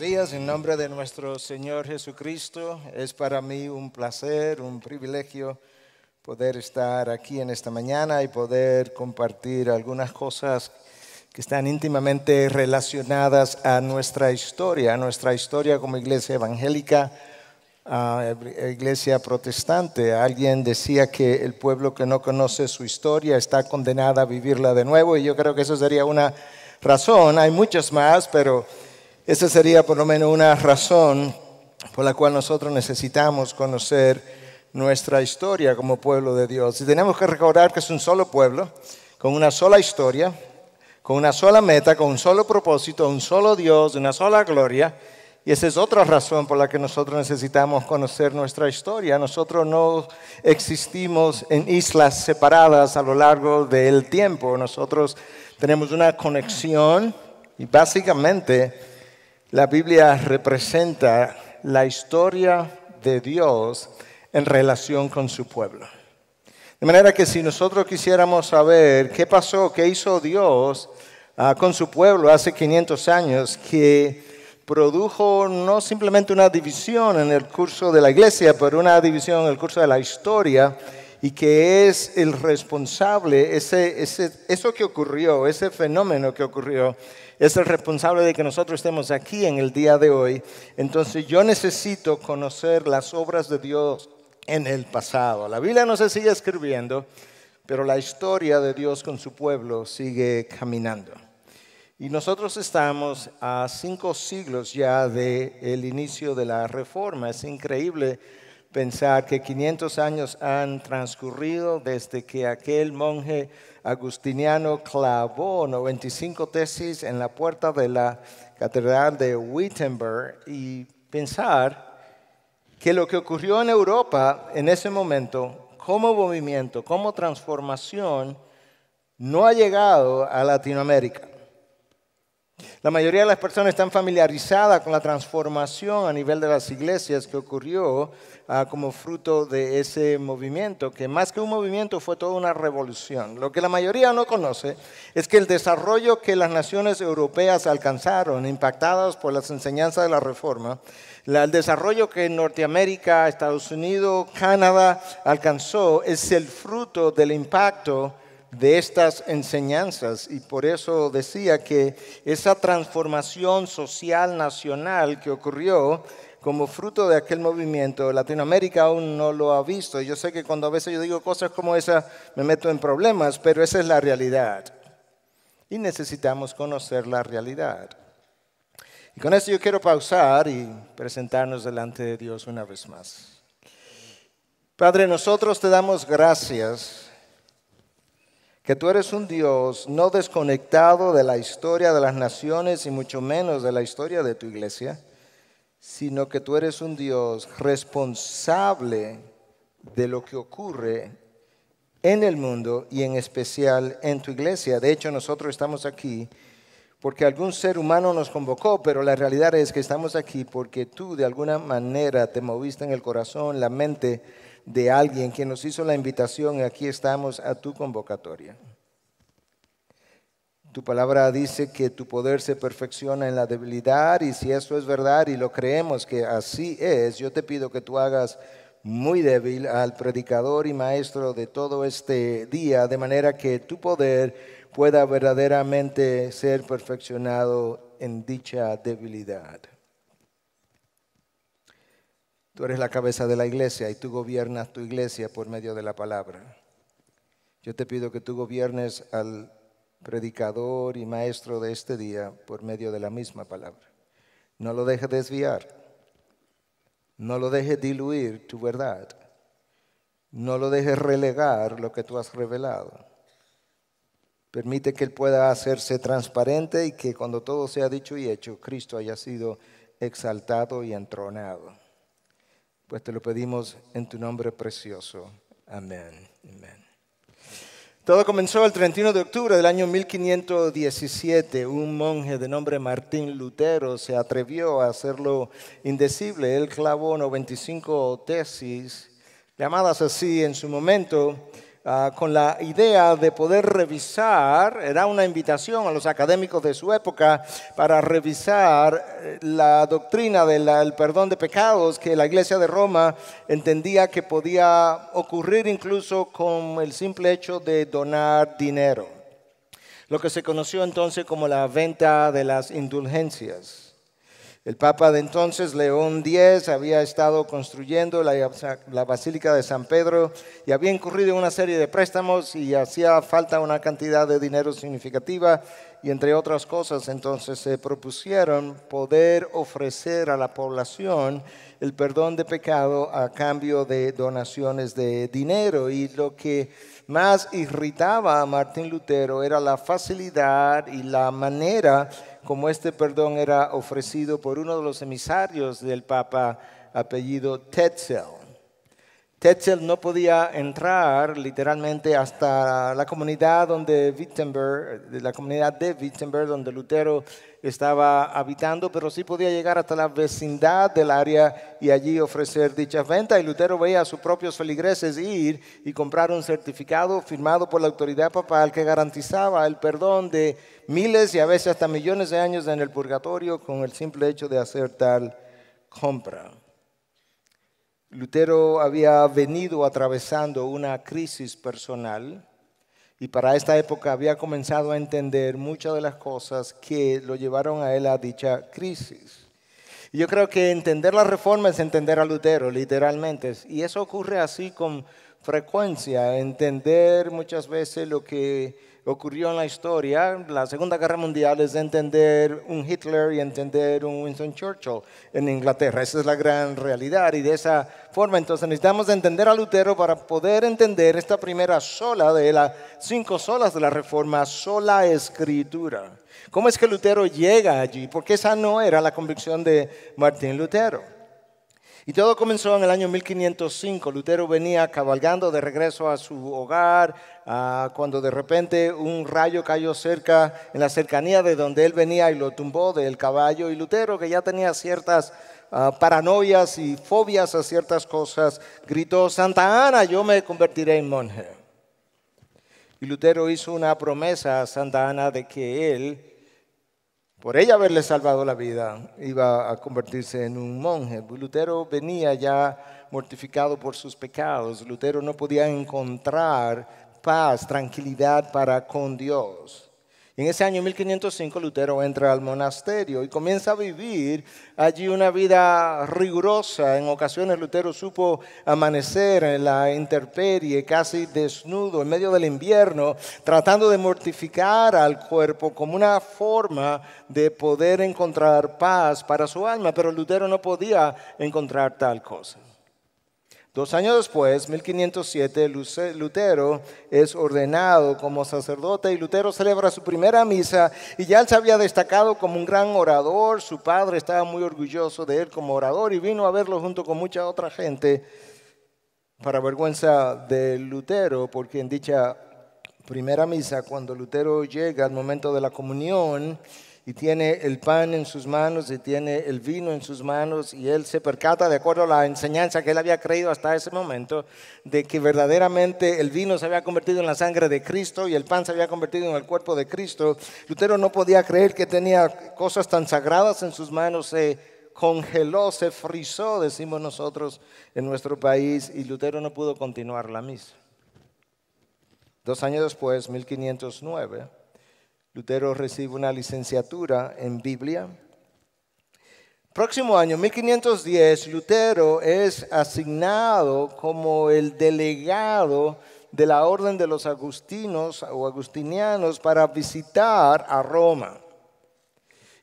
días en nombre de nuestro Señor Jesucristo. Es para mí un placer, un privilegio poder estar aquí en esta mañana y poder compartir algunas cosas que están íntimamente relacionadas a nuestra historia, a nuestra historia como iglesia evangélica, a iglesia protestante. Alguien decía que el pueblo que no conoce su historia está condenado a vivirla de nuevo y yo creo que eso sería una razón. Hay muchas más, pero esa sería por lo menos una razón por la cual nosotros necesitamos conocer nuestra historia como pueblo de Dios. Y tenemos que recordar que es un solo pueblo, con una sola historia, con una sola meta, con un solo propósito, un solo Dios, una sola gloria. Y esa es otra razón por la que nosotros necesitamos conocer nuestra historia. Nosotros no existimos en islas separadas a lo largo del tiempo. Nosotros tenemos una conexión y básicamente la Biblia representa la historia de Dios en relación con su pueblo. De manera que si nosotros quisiéramos saber qué pasó, qué hizo Dios ah, con su pueblo hace 500 años, que produjo no simplemente una división en el curso de la iglesia, pero una división en el curso de la historia, y que es el responsable, ese, ese, eso que ocurrió, ese fenómeno que ocurrió, es el responsable de que nosotros estemos aquí en el día de hoy. Entonces yo necesito conocer las obras de Dios en el pasado. La Biblia no se sigue escribiendo, pero la historia de Dios con su pueblo sigue caminando. Y nosotros estamos a cinco siglos ya del inicio de la reforma. Es increíble pensar que 500 años han transcurrido desde que aquel monje agustiniano clavó 95 tesis en la puerta de la Catedral de Wittenberg y pensar que lo que ocurrió en Europa en ese momento como movimiento, como transformación, no ha llegado a Latinoamérica. La mayoría de las personas están familiarizadas con la transformación a nivel de las iglesias que ocurrió ah, como fruto de ese movimiento, que más que un movimiento fue toda una revolución. Lo que la mayoría no conoce es que el desarrollo que las naciones europeas alcanzaron, impactadas por las enseñanzas de la reforma, el desarrollo que Norteamérica, Estados Unidos, Canadá alcanzó, es el fruto del impacto de estas enseñanzas y por eso decía que esa transformación social nacional que ocurrió como fruto de aquel movimiento, Latinoamérica aún no lo ha visto. Yo sé que cuando a veces yo digo cosas como esa me meto en problemas, pero esa es la realidad. Y necesitamos conocer la realidad. Y con eso yo quiero pausar y presentarnos delante de Dios una vez más. Padre, nosotros te damos gracias que tú eres un Dios no desconectado de la historia de las naciones y mucho menos de la historia de tu iglesia, sino que tú eres un Dios responsable de lo que ocurre en el mundo y en especial en tu iglesia. De hecho, nosotros estamos aquí porque algún ser humano nos convocó, pero la realidad es que estamos aquí porque tú de alguna manera te moviste en el corazón, la mente, de alguien que nos hizo la invitación y aquí estamos a tu convocatoria. Tu palabra dice que tu poder se perfecciona en la debilidad y si eso es verdad y lo creemos que así es, yo te pido que tú hagas muy débil al predicador y maestro de todo este día, de manera que tu poder pueda verdaderamente ser perfeccionado en dicha debilidad. Tú eres la cabeza de la iglesia y tú gobiernas tu iglesia por medio de la palabra. Yo te pido que tú gobiernes al predicador y maestro de este día por medio de la misma palabra. No lo dejes desviar. No lo dejes diluir tu verdad. No lo dejes relegar lo que tú has revelado. Permite que Él pueda hacerse transparente y que cuando todo sea dicho y hecho, Cristo haya sido exaltado y entronado. Pues te lo pedimos en tu nombre precioso. Amén. Amén. Todo comenzó el 31 de octubre del año 1517. Un monje de nombre Martín Lutero se atrevió a hacerlo indecible. Él clavó 95 tesis, llamadas así en su momento, Ah, con la idea de poder revisar, era una invitación a los académicos de su época para revisar eh, la doctrina del perdón de pecados que la iglesia de Roma entendía que podía ocurrir incluso con el simple hecho de donar dinero, lo que se conoció entonces como la venta de las indulgencias. El Papa de entonces, León X, había estado construyendo la, Basílica de San Pedro y había incurrido en una serie de préstamos y hacía falta una cantidad de dinero significativa y entre otras cosas entonces se propusieron poder ofrecer a la población el perdón de pecado a cambio de donaciones de dinero y lo que más irritaba a Martín Lutero era la facilidad y la manera como este perdón era ofrecido por uno de los emisarios del Papa apellido Tetzel. Tetzel no podía entrar literalmente hasta la comunidad donde Wittenberg, la comunidad de Wittenberg, donde Lutero estaba habitando, pero sí podía llegar hasta la vecindad del área y allí ofrecer dichas ventas. Y Lutero veía a sus propios feligreses ir y comprar un certificado firmado por la autoridad papal que garantizaba el perdón de miles y a veces hasta millones de años en el purgatorio con el simple hecho de hacer tal compra. Lutero había venido atravesando una crisis personal y para esta época había comenzado a entender muchas de las cosas que lo llevaron a él a dicha crisis. Y yo creo que entender la reforma es entender a Lutero, literalmente. Y eso ocurre así con frecuencia, entender muchas veces lo que ocurrió en la historia, la Segunda Guerra Mundial, es entender un Hitler y entender un Winston Churchill en Inglaterra. Esa es la gran realidad y de esa forma entonces necesitamos entender a Lutero para poder entender esta primera sola de las cinco solas de la Reforma, sola escritura. ¿Cómo es que Lutero llega allí? Porque esa no era la convicción de Martín Lutero. Y todo comenzó en el año 1505. Lutero venía cabalgando de regreso a su hogar ah, cuando de repente un rayo cayó cerca, en la cercanía de donde él venía y lo tumbó del caballo. Y Lutero, que ya tenía ciertas ah, paranoias y fobias a ciertas cosas, gritó, Santa Ana, yo me convertiré en monje. Y Lutero hizo una promesa a Santa Ana de que él por ella haberle salvado la vida, iba a convertirse en un monje. Lutero venía ya mortificado por sus pecados. Lutero no podía encontrar paz, tranquilidad para con Dios en ese año 1505 Lutero entra al monasterio y comienza a vivir allí una vida rigurosa. En ocasiones Lutero supo amanecer en la intemperie, casi desnudo, en medio del invierno, tratando de mortificar al cuerpo como una forma de poder encontrar paz para su alma. Pero Lutero no podía encontrar tal cosa. Dos años después, 1507, Lutero es ordenado como sacerdote y Lutero celebra su primera misa y ya él se había destacado como un gran orador, su padre estaba muy orgulloso de él como orador y vino a verlo junto con mucha otra gente para vergüenza de Lutero, porque en dicha primera misa, cuando Lutero llega al momento de la comunión, y tiene el pan en sus manos y tiene el vino en sus manos y él se percata, de acuerdo a la enseñanza que él había creído hasta ese momento, de que verdaderamente el vino se había convertido en la sangre de Cristo y el pan se había convertido en el cuerpo de Cristo, Lutero no podía creer que tenía cosas tan sagradas en sus manos. Se congeló, se frizó, decimos nosotros en nuestro país, y Lutero no pudo continuar la misa. Dos años después, 1509, Lutero recibe una licenciatura en Biblia. Próximo año, 1510, Lutero es asignado como el delegado de la Orden de los Agustinos o Agustinianos para visitar a Roma.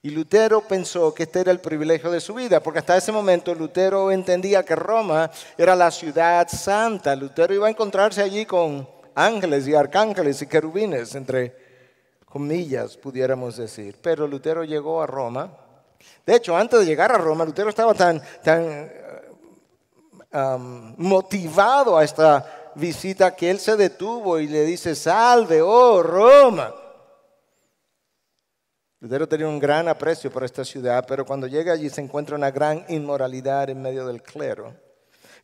Y Lutero pensó que este era el privilegio de su vida, porque hasta ese momento Lutero entendía que Roma era la ciudad santa. Lutero iba a encontrarse allí con ángeles y arcángeles y querubines, entre comillas, pudiéramos decir. Pero Lutero llegó a Roma. De hecho, antes de llegar a Roma, Lutero estaba tan, tan eh, motivado a esta visita que él se detuvo y le dice, salve, oh Roma. Lutero tenía un gran aprecio por esta ciudad, pero cuando llega allí se encuentra una gran inmoralidad en medio del clero.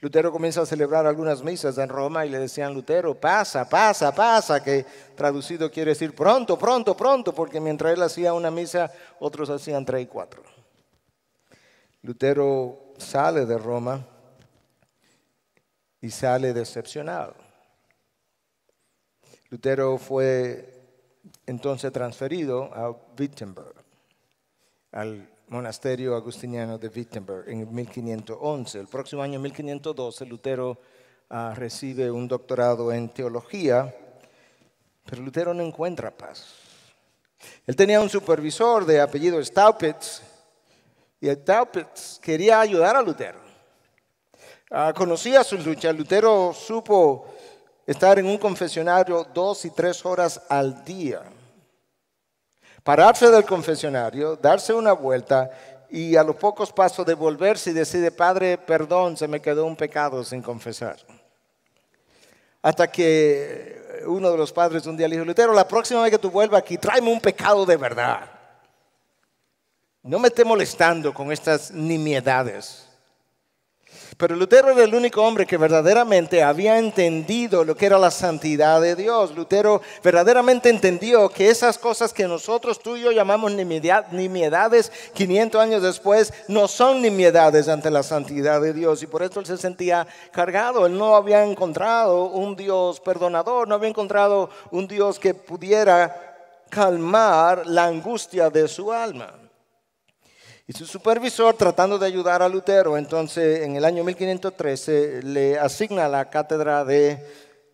Lutero comienza a celebrar algunas misas en Roma y le decían, Lutero, pasa, pasa, pasa, que traducido quiere decir pronto, pronto, pronto, porque mientras él hacía una misa, otros hacían tres y cuatro. Lutero sale de Roma y sale decepcionado. Lutero fue entonces transferido a Wittenberg al monasterio agustiniano de Wittenberg en 1511. El próximo año, 1512, Lutero ah, recibe un doctorado en teología, pero Lutero no encuentra paz. Él tenía un supervisor de apellido Staupitz, y Staupitz quería ayudar a Lutero. Ah, conocía su lucha. Lutero supo estar en un confesionario dos y tres horas al día pararse del confesionario, darse una vuelta y a los pocos pasos devolverse y decir, Padre, perdón, se me quedó un pecado sin confesar. Hasta que eh, uno de los padres un día le dijo, Lutero, la próxima vez que tú vuelvas aquí, tráeme un pecado de verdad. No me esté molestando con estas nimiedades. Pero Lutero era el único hombre que verdaderamente había entendido lo que era la santidad de Dios. Lutero verdaderamente entendió que esas cosas que nosotros tú y yo llamamos nimiedades 500 años después no son nimiedades ante la santidad de Dios. Y por esto él se sentía cargado. Él no había encontrado un Dios perdonador, no había encontrado un Dios que pudiera calmar la angustia de su alma. Y su supervisor, tratando de ayudar a Lutero, entonces en el año 1513 le asigna la cátedra de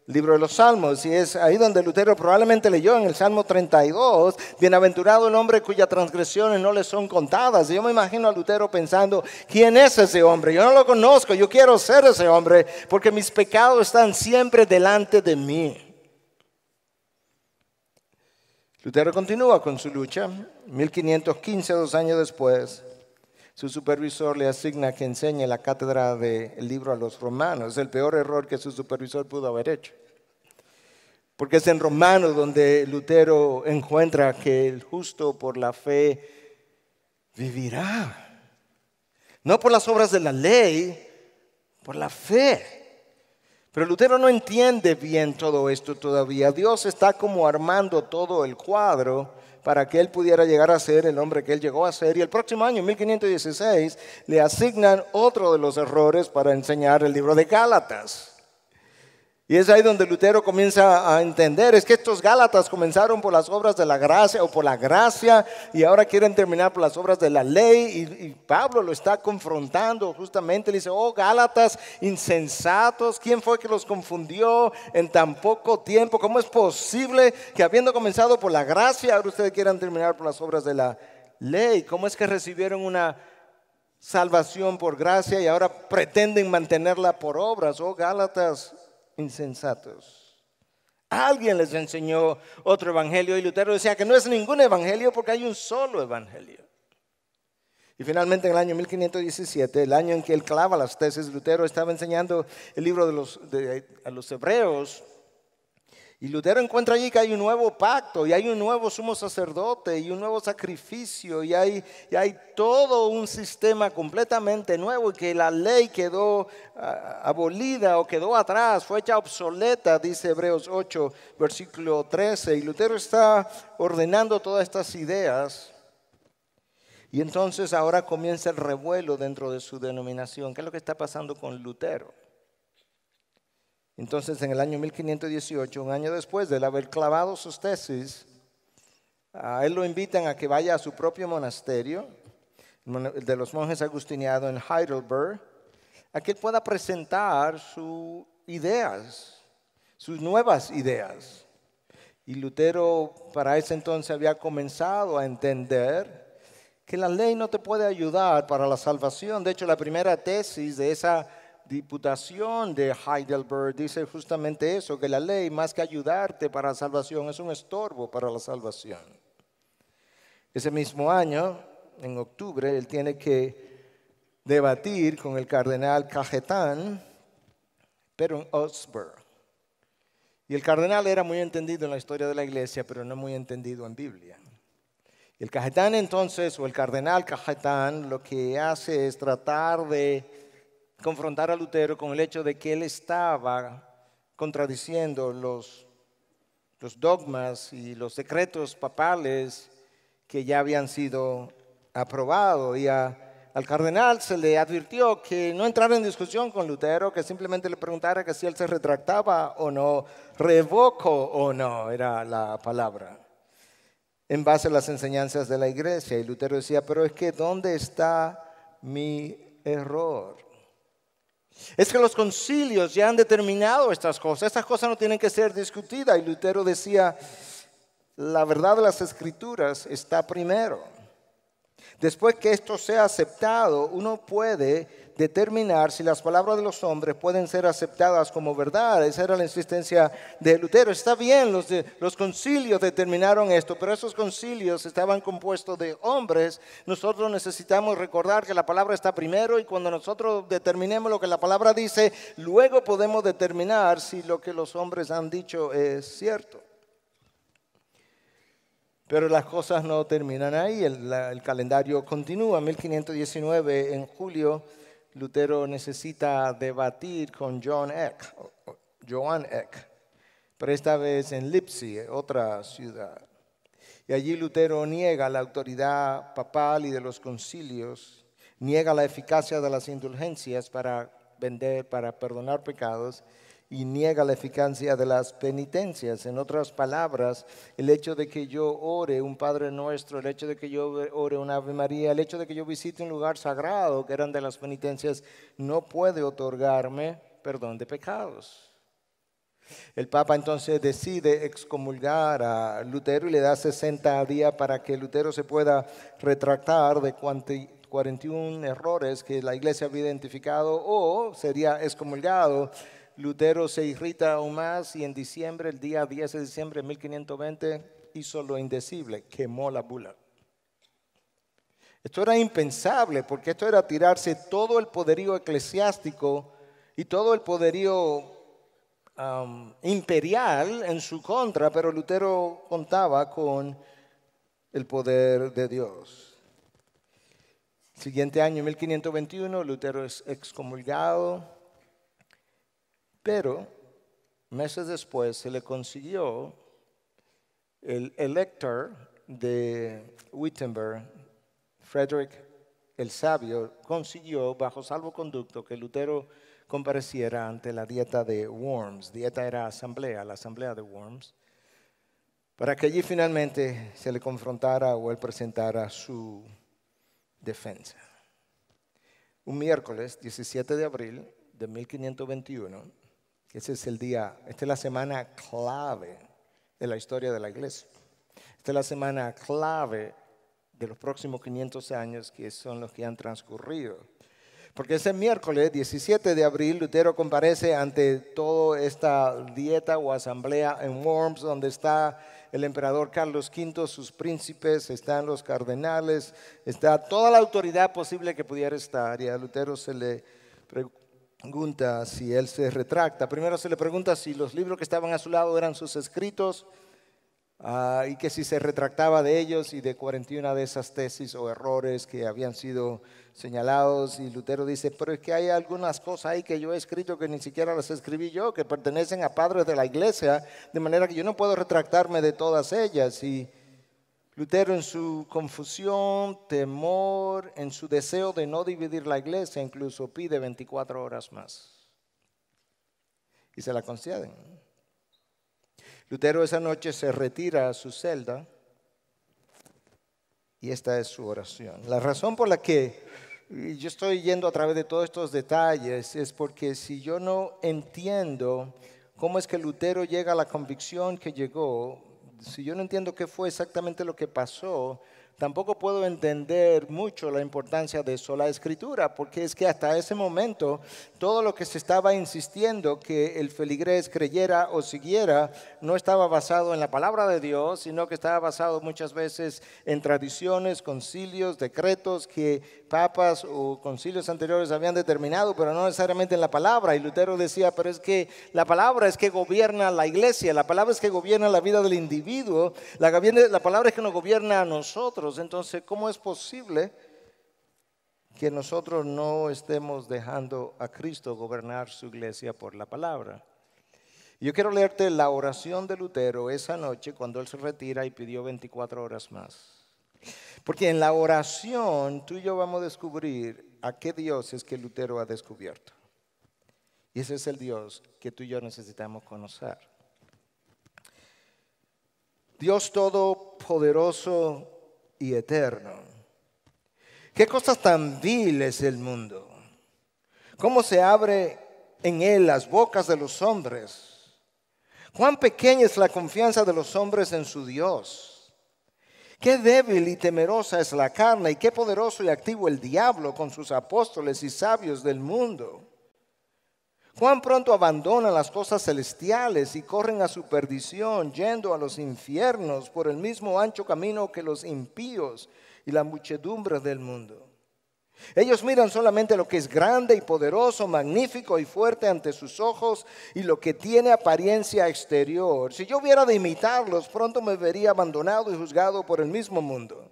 Libro de los Salmos, y es ahí donde Lutero probablemente leyó en el Salmo 32, bienaventurado el hombre cuyas transgresiones no le son contadas. Y yo me imagino a Lutero pensando, ¿quién es ese hombre? Yo no lo conozco, yo quiero ser ese hombre, porque mis pecados están siempre delante de mí. Lutero continúa con su lucha 1515, dos años después, su supervisor le asigna que enseñe la cátedra del libro a los romanos. Es el peor error que su supervisor pudo haber hecho. Porque es en Romanos donde Lutero encuentra que el justo por la fe vivirá. No por las obras de la ley, por la fe. Pero Lutero no entiende bien todo esto todavía. Dios está como armando todo el cuadro para que él pudiera llegar a ser el hombre que él llegó a ser. Y el próximo año, 1516, le asignan otro de los errores para enseñar el libro de Gálatas. Y es ahí donde Lutero comienza a entender, es que estos Gálatas comenzaron por las obras de la gracia o por la gracia y ahora quieren terminar por las obras de la ley y, Pablo lo está confrontando justamente, le dice, oh Gálatas insensatos, ¿quién fue que los confundió en tan poco tiempo? ¿Cómo es posible que habiendo comenzado por la gracia ahora ustedes quieran terminar por las obras de la ley? ¿Cómo es que recibieron una salvación por gracia y ahora pretenden mantenerla por obras? Oh Gálatas insensatos. Alguien les enseñó otro evangelio y Lutero decía que no es ningún evangelio porque hay un solo evangelio. Y finalmente en el año 1517, el año en que él clava las tesis, Lutero estaba enseñando el libro de los, de, a los hebreos y Lutero encuentra allí que hay un nuevo pacto y hay un nuevo sumo sacerdote y un nuevo sacrificio y hay, hay todo un sistema completamente nuevo y que la ley quedó ah, abolida o quedó atrás, fue hecha obsoleta, dice Hebreos 8, versículo 13. Y Lutero está ordenando todas estas ideas. Y entonces ahora comienza el revuelo dentro de su denominación. ¿Qué es lo que está pasando con Lutero? Entonces, en el año 1518, un año después de haber clavado sus tesis, a él lo invitan a que vaya a su propio monasterio, el de los monjes agustinianos en Heidelberg, a que él pueda presentar sus ideas, sus nuevas ideas. Y Lutero para ese entonces había comenzado a entender que la ley no te puede ayudar para la salvación. De hecho, la primera tesis de esa Diputación de Heidelberg dice justamente eso, que la ley más que ayudarte para la salvación es un estorbo para la salvación. Ese mismo año, en octubre, él tiene que debatir con el cardenal Cajetán, pero en Augsburg. Y el cardenal era muy entendido en la historia de la iglesia, pero no muy entendido en Biblia. El Cajetán entonces, o el cardenal Cajetán, lo que hace es tratar de confrontar a Lutero con el hecho de que él estaba contradiciendo los, dogmas y los secretos papales que ya habían sido aprobados. Y al cardenal se le advirtió que no entrara en discusión con Lutero, que simplemente le preguntara que si él se retractaba o no, revoco o no, era la palabra, en base a las enseñanzas de la iglesia. Y Lutero decía, pero es que ¿dónde está mi error? Es que los concilios ya han determinado estas cosas. Estas cosas no tienen que ser discutidas. Y Lutero decía, la verdad de las escrituras está primero. Después que esto sea aceptado, uno puede determinar si las palabras de los hombres pueden ser aceptadas como verdad. Esa era la insistencia de Lutero. Está bien, los, concilios determinaron esto, pero esos concilios estaban compuestos de hombres. Nosotros necesitamos recordar que la palabra está primero y cuando nosotros determinemos lo que la palabra dice, luego podemos determinar si lo que los hombres han dicho es cierto. Pero las cosas no terminan ahí, el, el, calendario continúa. 1519, en julio, Lutero necesita debatir con John Eck, Joan Eck, pero esta vez en Lipsi, eh, otra ciudad. Y allí Lutero niega la autoridad papal y de los concilios, niega la eficacia de las indulgencias para vender, para perdonar pecados, y niega la eficacia de las penitencias. En otras palabras, el hecho de que yo ore un Padre Nuestro, el hecho de que yo ore una Ave María, el hecho de que yo visite un lugar sagrado que eran de las penitencias, no puede otorgarme perdón de pecados. El Papa entonces decide excomulgar a Lutero y le da 60 días para que Lutero se pueda retractar de 41 errores que la iglesia había identificado o sería excomulgado Lutero se irrita aún más y en diciembre, el día 10 de diciembre de 1520, hizo lo indecible, quemó la bula. Esto era impensable porque esto era tirarse todo el poderío eclesiástico y todo el poderío imperial en su contra, pero Lutero contaba con el poder de Dios. Siguiente año, 1521, Lutero es excomulgado pero meses después se le consiguió el elector de Wittenberg, Frederick el Sabio, consiguió bajo salvoconducto que Lutero compareciera ante la dieta de Worms. Dieta era asamblea, la asamblea de Worms, para que allí finalmente se le confrontara o él presentara su defensa. Un miércoles 17 de abril de 1521, ese es el día, esta es la semana clave de la historia de la iglesia. Esta es la semana clave de los próximos 500 años que son los que han transcurrido. Porque ese miércoles 17 de abril, Lutero comparece ante toda esta dieta o asamblea en Worms, donde está el emperador Carlos V, sus príncipes, están los cardenales, está toda la autoridad posible que pudiera estar. Y a Lutero se le pregunta si él se retracta. Primero se le pregunta si los libros que estaban a su lado eran sus escritos ah, y que si se retractaba de ellos y de 41 de esas tesis o errores que habían sido señalados. Y Lutero dice, pero es que hay algunas cosas ahí que yo he escrito que ni siquiera las escribí yo, que pertenecen a padres de la iglesia, de manera que yo no puedo retractarme de todas ellas. Y Lutero en su confusión, temor, en su deseo de no dividir la iglesia, incluso pide 24 horas más. Y se la conceden. Lutero esa noche se retira a su celda y esta es su oración. La razón por la que yo estoy yendo a través de todos estos detalles es porque si yo no entiendo cómo es que Lutero llega a la convicción que llegó, si yo no entiendo qué fue exactamente lo que pasó, tampoco puedo entender mucho la importancia de eso, la escritura, porque es que hasta ese momento todo lo que se estaba insistiendo que el feligrés creyera o siguiera no estaba basado en la palabra de Dios, sino que estaba basado muchas veces en tradiciones, concilios, decretos que papas o concilios anteriores habían determinado, pero no necesariamente en la palabra. Y Lutero decía, pero es que la palabra es que gobierna la iglesia, la palabra es que gobierna la vida del individuo, la, palabra es que nos gobierna a nosotros. Entonces, ¿cómo es posible que nosotros no estemos dejando a Cristo gobernar su iglesia por la palabra? Yo quiero leerte la oración de Lutero esa noche cuando él se retira y pidió 24 horas más. Porque en la oración tú y yo vamos a descubrir a qué Dios es que Lutero ha descubierto. Y ese es el Dios que tú y yo necesitamos conocer. Dios todopoderoso y eterno. ¿Qué cosas tan viles es el mundo? ¿Cómo se abre en él las bocas de los hombres? ¿Cuán pequeña es la confianza de los hombres en su Dios? Qué débil y temerosa es la carne y qué poderoso y activo el diablo con sus apóstoles y sabios del mundo. Cuán pronto abandonan las cosas celestiales y corren a su perdición, yendo a los infiernos por el mismo ancho camino que los impíos y la muchedumbre del mundo. Ellos miran solamente lo que es grande y poderoso, magnífico y fuerte ante sus ojos y lo que tiene apariencia exterior. Si yo hubiera de imitarlos, pronto me vería abandonado y juzgado por el mismo mundo.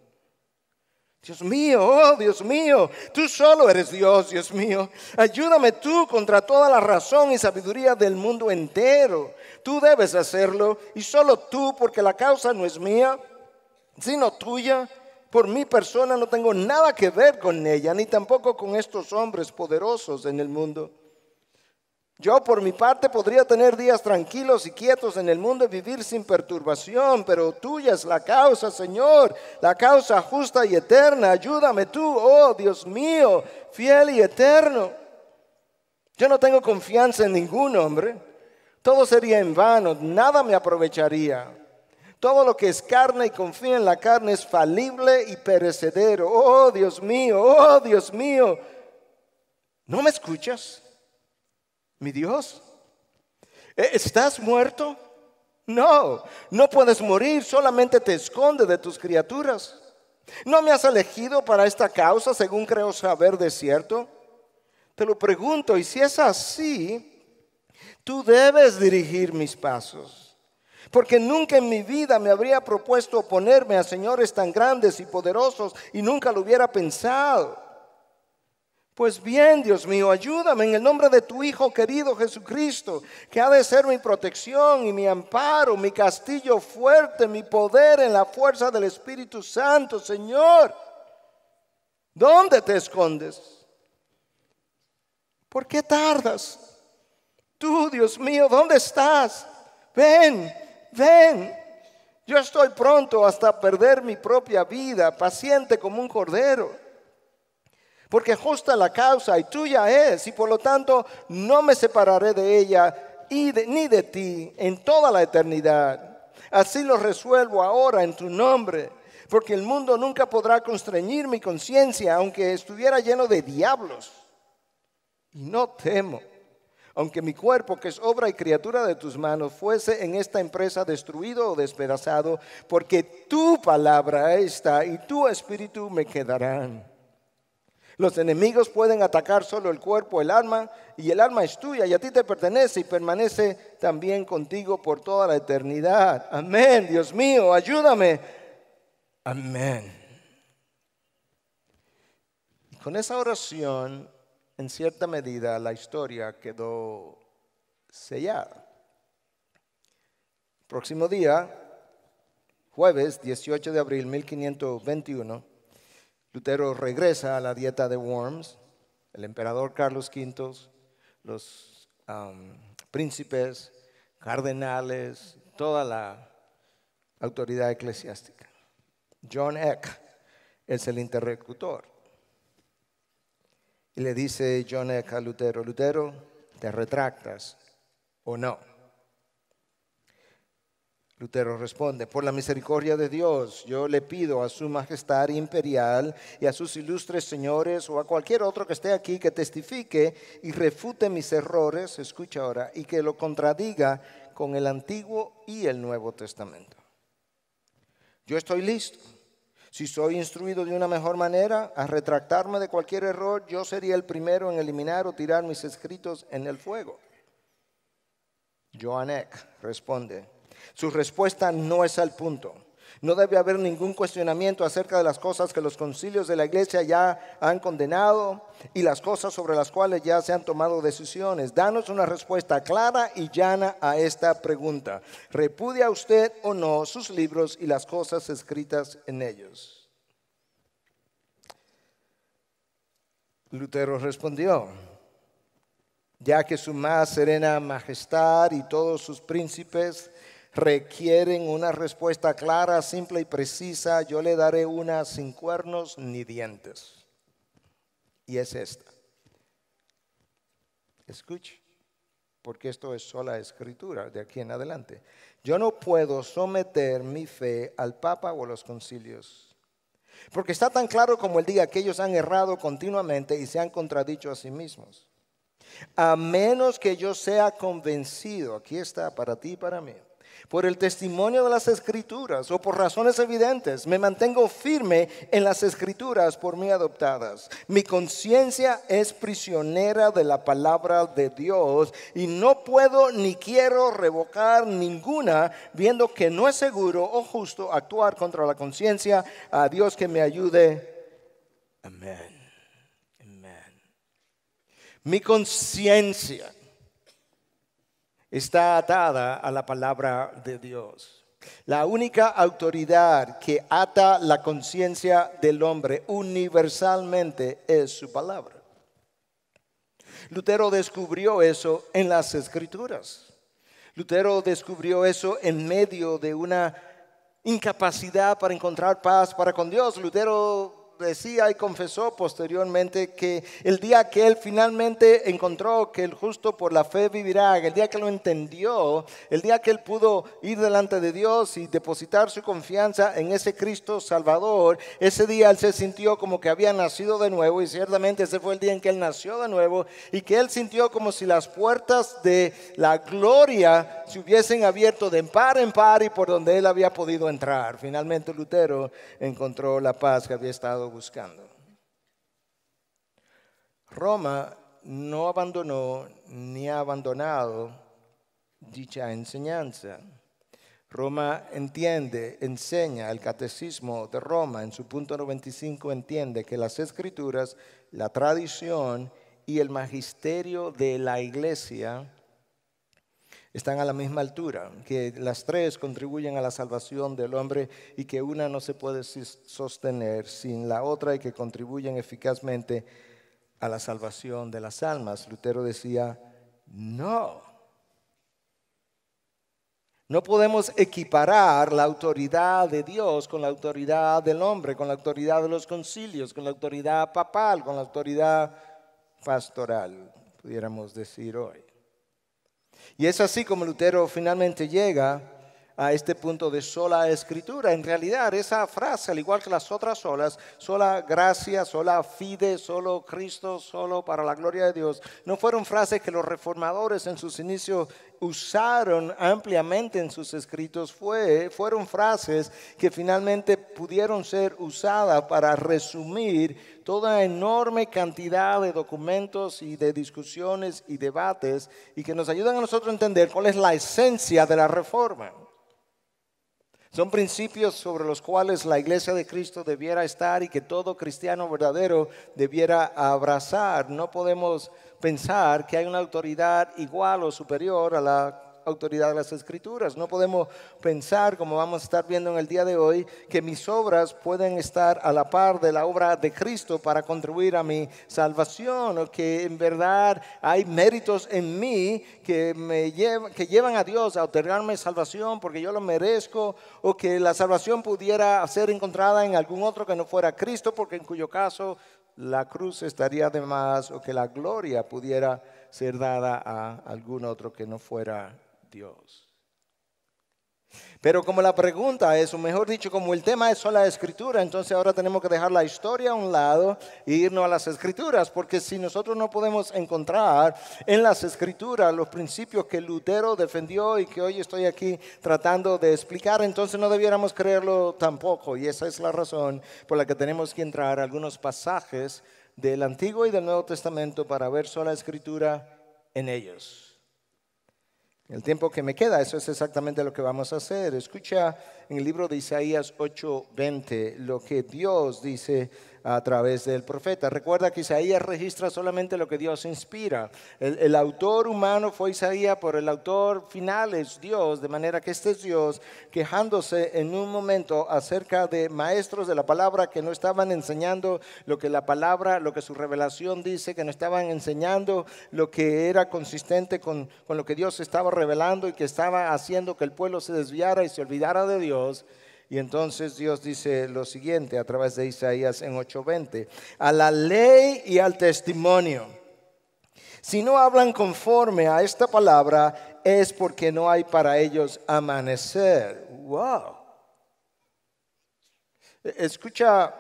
Dios mío, oh Dios mío, tú solo eres Dios, Dios mío. Ayúdame tú contra toda la razón y sabiduría del mundo entero. Tú debes hacerlo y solo tú, porque la causa no es mía, sino tuya. Por mi persona no tengo nada que ver con ella, ni tampoco con estos hombres poderosos en el mundo. Yo por mi parte podría tener días tranquilos y quietos en el mundo y vivir sin perturbación, pero tuya es la causa, Señor, la causa justa y eterna. Ayúdame tú, oh Dios mío, fiel y eterno. Yo no tengo confianza en ningún hombre. Todo sería en vano, nada me aprovecharía. Todo lo que es carne y confía en la carne es falible y perecedero. Oh Dios mío, oh Dios mío. ¿No me escuchas? Mi Dios. ¿E-, ¿Estás muerto? No, no puedes morir, solamente te esconde de tus criaturas. ¿No me has elegido para esta causa, según creo saber de cierto? Te lo pregunto, y si es así, tú debes dirigir mis pasos porque nunca en mi vida me habría propuesto oponerme a señores tan grandes y poderosos y nunca lo hubiera pensado. Pues bien, Dios mío, ayúdame en el nombre de tu Hijo querido Jesucristo, que ha de ser mi protección y mi amparo, mi castillo fuerte, mi poder en la fuerza del Espíritu Santo, Señor. ¿Dónde te escondes? ¿Por qué tardas? Tú, Dios mío, ¿dónde estás? Ven, ven, yo estoy pronto hasta perder mi propia vida, paciente como un cordero. Porque justa la causa y tuya es, y por lo tanto no me separaré de ella y ni de ti en toda la eternidad. Así lo resuelvo ahora en tu nombre, porque el mundo nunca podrá constreñir mi conciencia, aunque estuviera lleno de diablos. Y no temo aunque mi cuerpo, que es obra y criatura de tus manos, fuese en esta empresa destruido o despedazado, porque tu palabra está y tu espíritu me quedarán. Los enemigos pueden atacar solo el cuerpo, el alma, y el alma es tuya y a ti te pertenece y permanece también contigo por toda la eternidad. Amén, Dios mío, ayúdame. Amén. con esa oración en cierta medida la historia quedó sellada. próximo día, jueves 18 de abril 1521, Lutero regresa a la dieta de Worms. El emperador Carlos V, los um, príncipes, cardenales, toda la autoridad eclesiástica. John Eck es el interlocutor. Y le dice John a Lutero, Lutero, ¿te retractas o no? Lutero responde, por la misericordia de Dios, yo le pido a su majestad imperial y a sus ilustres señores o a cualquier otro que esté aquí que testifique y refute mis errores, escucha ahora, y que lo contradiga con el Antiguo y el Nuevo Testamento. Yo estoy listo si soy instruido de una mejor manera a retractarme de cualquier error, yo sería el primero en eliminar o tirar mis escritos en el fuego. Joanek responde, su respuesta no es al punto. No debe haber ningún cuestionamiento acerca de las cosas que los concilios de la iglesia ya han condenado y las cosas sobre las cuales ya se han tomado decisiones. Danos una respuesta clara y llana a esta pregunta. ¿Repudia usted o no sus libros y las cosas escritas en ellos? Lutero respondió, ya que su más serena majestad y todos sus príncipes requieren una respuesta clara, simple y precisa. Yo le daré una sin cuernos ni dientes. Y es esta. Escuche, porque esto es sola escritura de aquí en adelante. Yo no puedo someter mi fe al Papa o a los concilios porque está tan claro como el día que ellos han errado continuamente y se han contradicho a sí mismos. A menos que yo sea convencido, aquí está para ti y para mí, por el testimonio de las escrituras o por razones evidentes. Me mantengo firme en las escrituras por mí adoptadas. Mi conciencia es prisionera de la palabra de Dios y no puedo ni quiero revocar ninguna, viendo que no es seguro o justo actuar contra la conciencia. A Dios que me ayude. Amén. Amén. Mi conciencia está atada a la palabra de Dios. La única autoridad que ata la conciencia del hombre universalmente es su palabra. Lutero descubrió eso en las escrituras. Lutero descubrió eso en medio de una incapacidad para encontrar paz para con Dios. Lutero decía y confesó posteriormente que el día que él finalmente encontró que el justo por la fe vivirá, el día que lo entendió, el día que él pudo ir delante de Dios y depositar su confianza en ese Cristo Salvador, ese día él se sintió como que había nacido de nuevo y ciertamente ese fue el día en que él nació de nuevo y que él sintió como si las puertas de la gloria se hubiesen abierto de par en par y por donde él había podido entrar. Finalmente Lutero encontró la paz que había estado buscando. Roma no abandonó ni ha abandonado dicha enseñanza. Roma entiende, enseña el catecismo de Roma en su punto 95, entiende que las escrituras, la tradición y el magisterio de la iglesia están a la misma altura, que las tres contribuyen a la salvación del hombre y que una no se puede sostener sin la otra y que contribuyen eficazmente a la salvación de las almas. Lutero decía, no. No podemos equiparar la autoridad de Dios con la autoridad del hombre, con la autoridad de los concilios, con la autoridad papal, con la autoridad pastoral, pudiéramos decir hoy. Y es así como Lutero finalmente llega a este punto de sola escritura. En realidad, esa frase, al igual que las otras solas, sola gracia, sola fide, solo Cristo, solo para la gloria de Dios, no fueron frases que los reformadores en sus inicios usaron ampliamente en sus escritos fue, fueron frases que finalmente pudieron ser usadas para resumir toda enorme cantidad de documentos y de discusiones y debates y que nos ayudan a nosotros a entender cuál es la esencia de la reforma. Son principios sobre los cuales la iglesia de Cristo debiera estar y que todo cristiano verdadero debiera abrazar. No podemos pensar que hay una autoridad igual o superior a la autoridad de las escrituras. No podemos pensar, como vamos a estar viendo en el día de hoy, que mis obras pueden estar a la par de la obra de Cristo para contribuir a mi salvación o que en verdad hay méritos en mí que, me llevan, a Dios a otorgarme salvación porque yo lo merezco o que la salvación pudiera ser encontrada en algún otro que no fuera Cristo porque en cuyo caso la cruz estaría de más o que la gloria pudiera ser dada a algún otro que no fuera Dios. Pero como la pregunta es, o mejor dicho, como el tema es solo la escritura, entonces ahora tenemos que dejar la historia a un lado e irnos a las escrituras, porque si nosotros no podemos encontrar en las escrituras los principios que Lutero defendió y que hoy estoy aquí tratando de explicar, entonces no debiéramos creerlo tampoco. Y esa es la razón por la que tenemos que entrar a algunos pasajes del Antiguo y del Nuevo Testamento para ver sola escritura en ellos. El tiempo que me queda, eso es exactamente lo que vamos a hacer. Escucha en el libro de Isaías 8:20 lo que Dios dice a través del profeta. Recuerda que Isaías registra solamente lo que Dios inspira. El, autor humano fue Isaías, pero el autor final es Dios, de manera que este es Dios quejándose en un momento acerca de maestros de la palabra que no estaban enseñando lo que la palabra, lo que su revelación dice, que no estaban enseñando lo que era consistente con, con lo que Dios estaba revelando y que estaba haciendo que el pueblo se desviara y se olvidara de Dios. Y entonces Dios dice lo siguiente a través de Isaías en 8:20, a la ley y al testimonio. Si no hablan conforme a esta palabra es porque no hay para ellos amanecer. Wow. Escucha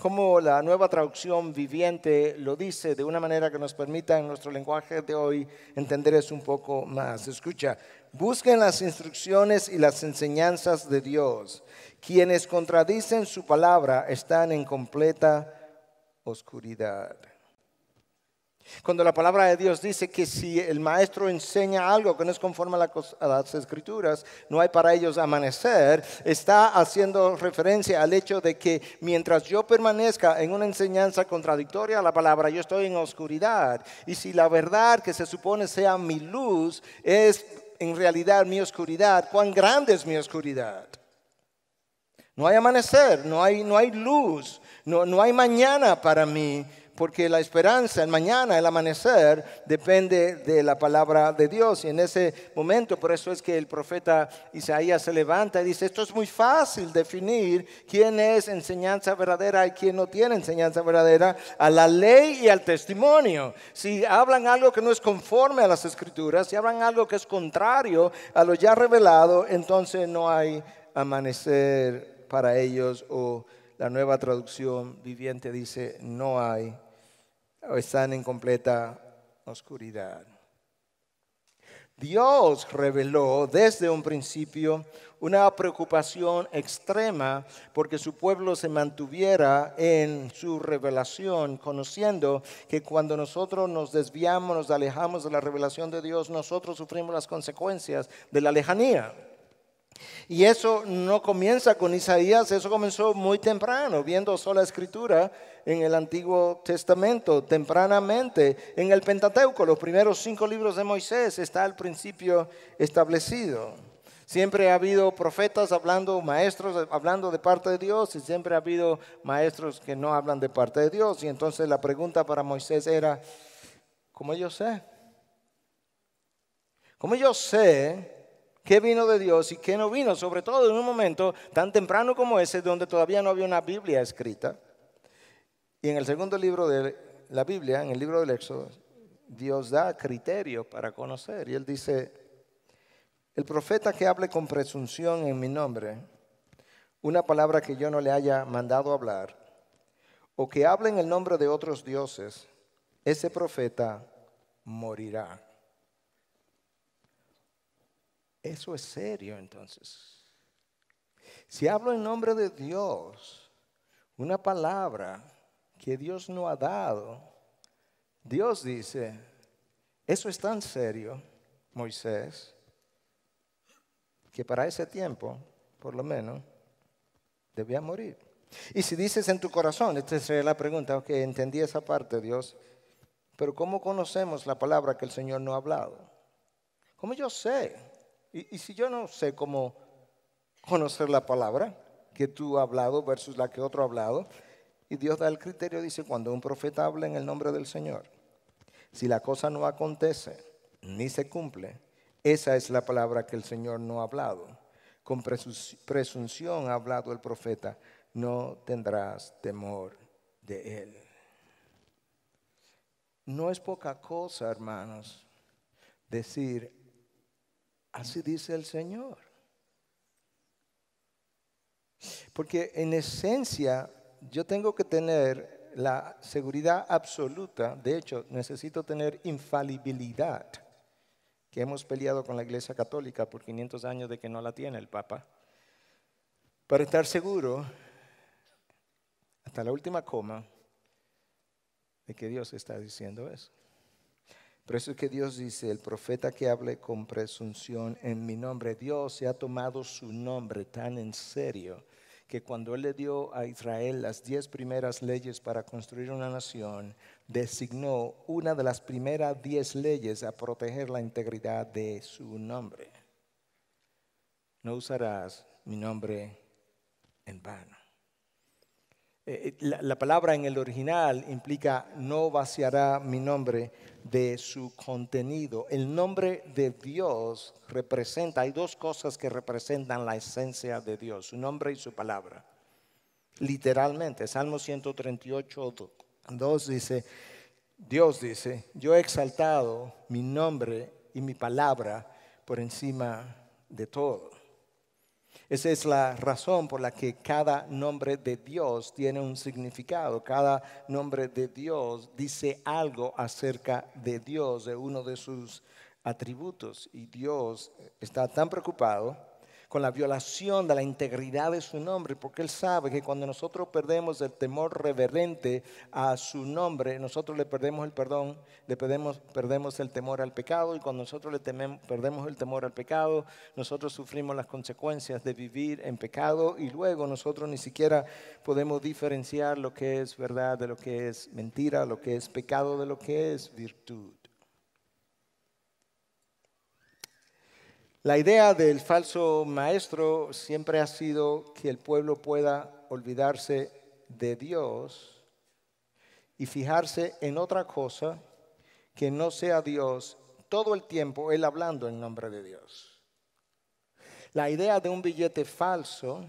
cómo la nueva traducción viviente lo dice de una manera que nos permita en nuestro lenguaje de hoy entender eso un poco más. Escucha, Busquen las instrucciones y las enseñanzas de Dios. Quienes contradicen su palabra están en completa oscuridad. Cuando la palabra de Dios dice que si el maestro enseña algo que no es conforme a, las escrituras, no hay para ellos amanecer, está haciendo referencia al hecho de que mientras yo permanezca en una enseñanza contradictoria a la palabra, yo estoy en oscuridad. Y si la verdad que se supone sea mi luz es en realidad mi oscuridad, cuán grande es mi oscuridad. No hay amanecer, no hay, no hay luz, no, no hay mañana para mí porque la esperanza, en mañana, el amanecer, depende de la palabra de Dios. Y en ese momento, por eso es que el profeta Isaías se levanta y dice, esto es muy fácil definir quién es enseñanza verdadera y quién no tiene enseñanza verdadera, a la ley y al testimonio. Si hablan algo que no es conforme a las escrituras, si hablan algo que es contrario a lo ya revelado, entonces no hay amanecer para ellos o la nueva traducción viviente dice, no hay están en completa oscuridad. Dios reveló desde un principio una preocupación extrema porque su pueblo se mantuviera en su revelación, conociendo que cuando nosotros nos desviamos, nos alejamos de la revelación de Dios, nosotros sufrimos las consecuencias de la lejanía. Y eso no comienza con Isaías, eso comenzó muy temprano, viendo sola escritura, en el Antiguo Testamento, tempranamente. En el Pentateuco, los primeros cinco libros de Moisés, está al principio establecido. Siempre ha habido profetas hablando, maestros hablando de parte de Dios, y siempre ha habido maestros que no hablan de parte de Dios. Y entonces la pregunta para Moisés era, ¿cómo yo sé? ¿Cómo yo sé qué vino de Dios y qué no vino? Sobre todo en un momento tan temprano como ese, donde todavía no había una Biblia escrita. Y en el segundo libro de la Biblia, en el libro del Éxodo, Dios da criterio para conocer. Y él dice, el profeta que hable con presunción en mi nombre, una palabra que yo no le haya mandado hablar, o que hable en el nombre de otros dioses, ese profeta morirá. Eso es serio entonces. Si hablo en nombre de Dios, una palabra que Dios no ha dado. Dios dice, eso es tan serio, Moisés, que para ese tiempo, por lo menos, debía morir. Y si dices en tu corazón, esta es la pregunta, que entendí esa parte, Dios, pero ¿cómo conocemos la palabra que el Señor no ha hablado? ¿Cómo yo sé? Y, y si yo no sé cómo conocer la palabra que tú has hablado versus la que otro ha hablado, y Dios da el criterio, dice, cuando un profeta habla en el nombre del Señor, si la cosa no acontece ni se cumple, esa es la palabra que el Señor no ha hablado. Con presunción ha hablado el profeta, no tendrás temor de él. No es poca cosa, hermanos, decir, así dice el Señor. Porque en esencia yo tengo que tener la seguridad absoluta, de hecho necesito tener infalibilidad, que hemos peleado con la Iglesia Católica por 500 años de que no la tiene el Papa, para estar seguro hasta la última coma de que Dios está diciendo eso. Por eso es que Dios dice, el profeta que hable con presunción en mi nombre, Dios se ha tomado su nombre tan en serio que cuando él le dio a Israel las diez primeras leyes para construir una nación, designó una de las primeras diez leyes a proteger la integridad de su nombre. No usarás mi nombre en vano. Eh, eh, la, palabra en el original implica no vaciará mi nombre de su contenido. El nombre de Dios representa, hay dos cosas que representan la esencia de Dios, su nombre y su palabra. Literalmente, Salmo 138, 2 dice, Dios dice, yo he exaltado mi nombre y mi palabra por encima de todo. Esa es la razón por la que cada nombre de Dios tiene un significado. Cada nombre de Dios dice algo acerca de Dios, de uno de sus atributos. Y Dios está tan preocupado con la violación de la integridad de su nombre, porque Él sabe que cuando nosotros perdemos el temor reverente a su nombre, nosotros le perdemos el perdón, le perdemos, perdemos el temor al pecado, y cuando nosotros le tememos, perdemos el temor al pecado, nosotros sufrimos las consecuencias de vivir en pecado, y luego nosotros ni siquiera podemos diferenciar lo que es verdad de lo que es mentira, lo que es pecado de lo que es virtud. La idea del falso maestro siempre ha sido que el pueblo pueda olvidarse de Dios y fijarse en otra cosa que no sea Dios todo el tiempo, él hablando en nombre de Dios. La idea de un billete falso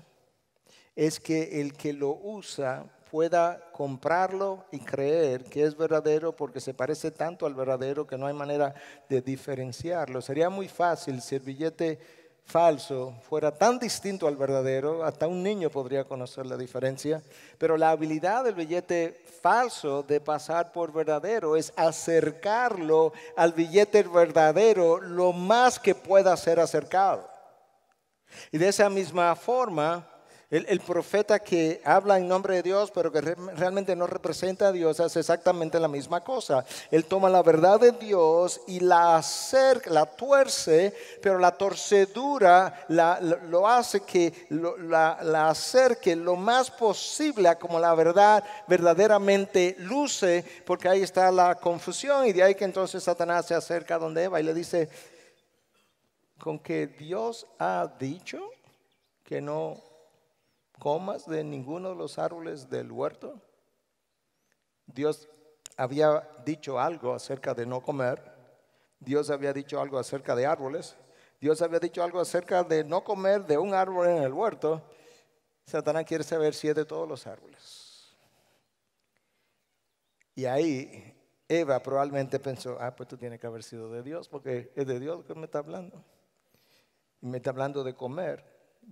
es que el que lo usa pueda comprarlo y creer que es verdadero porque se parece tanto al verdadero que no hay manera de diferenciarlo. Sería muy fácil si el billete falso fuera tan distinto al verdadero, hasta un niño podría conocer la diferencia, pero la habilidad del billete falso de pasar por verdadero es acercarlo al billete verdadero lo más que pueda ser acercado. Y de esa misma forma, el, profeta que habla en nombre de Dios, pero que realmente no representa a Dios, hace exactamente la misma cosa. Él toma la verdad de Dios y la acerca, la tuerce, pero la torcedura lo, hace que la, acerque lo más posible a como la verdad verdaderamente luce, porque ahí está la confusión y de ahí que entonces Satanás se acerca donde va y le dice, con que Dios ha dicho que no comas de ninguno de los árboles del huerto? Dios había dicho algo acerca de no comer, Dios había dicho algo acerca de árboles, Dios había dicho algo acerca de no comer de un árbol en el huerto. Satanás quiere saber si es de todos los árboles. Y ahí Eva probablemente pensó, ah, pues esto tiene que haber sido de Dios, porque es de Dios que me está hablando. me está hablando de comer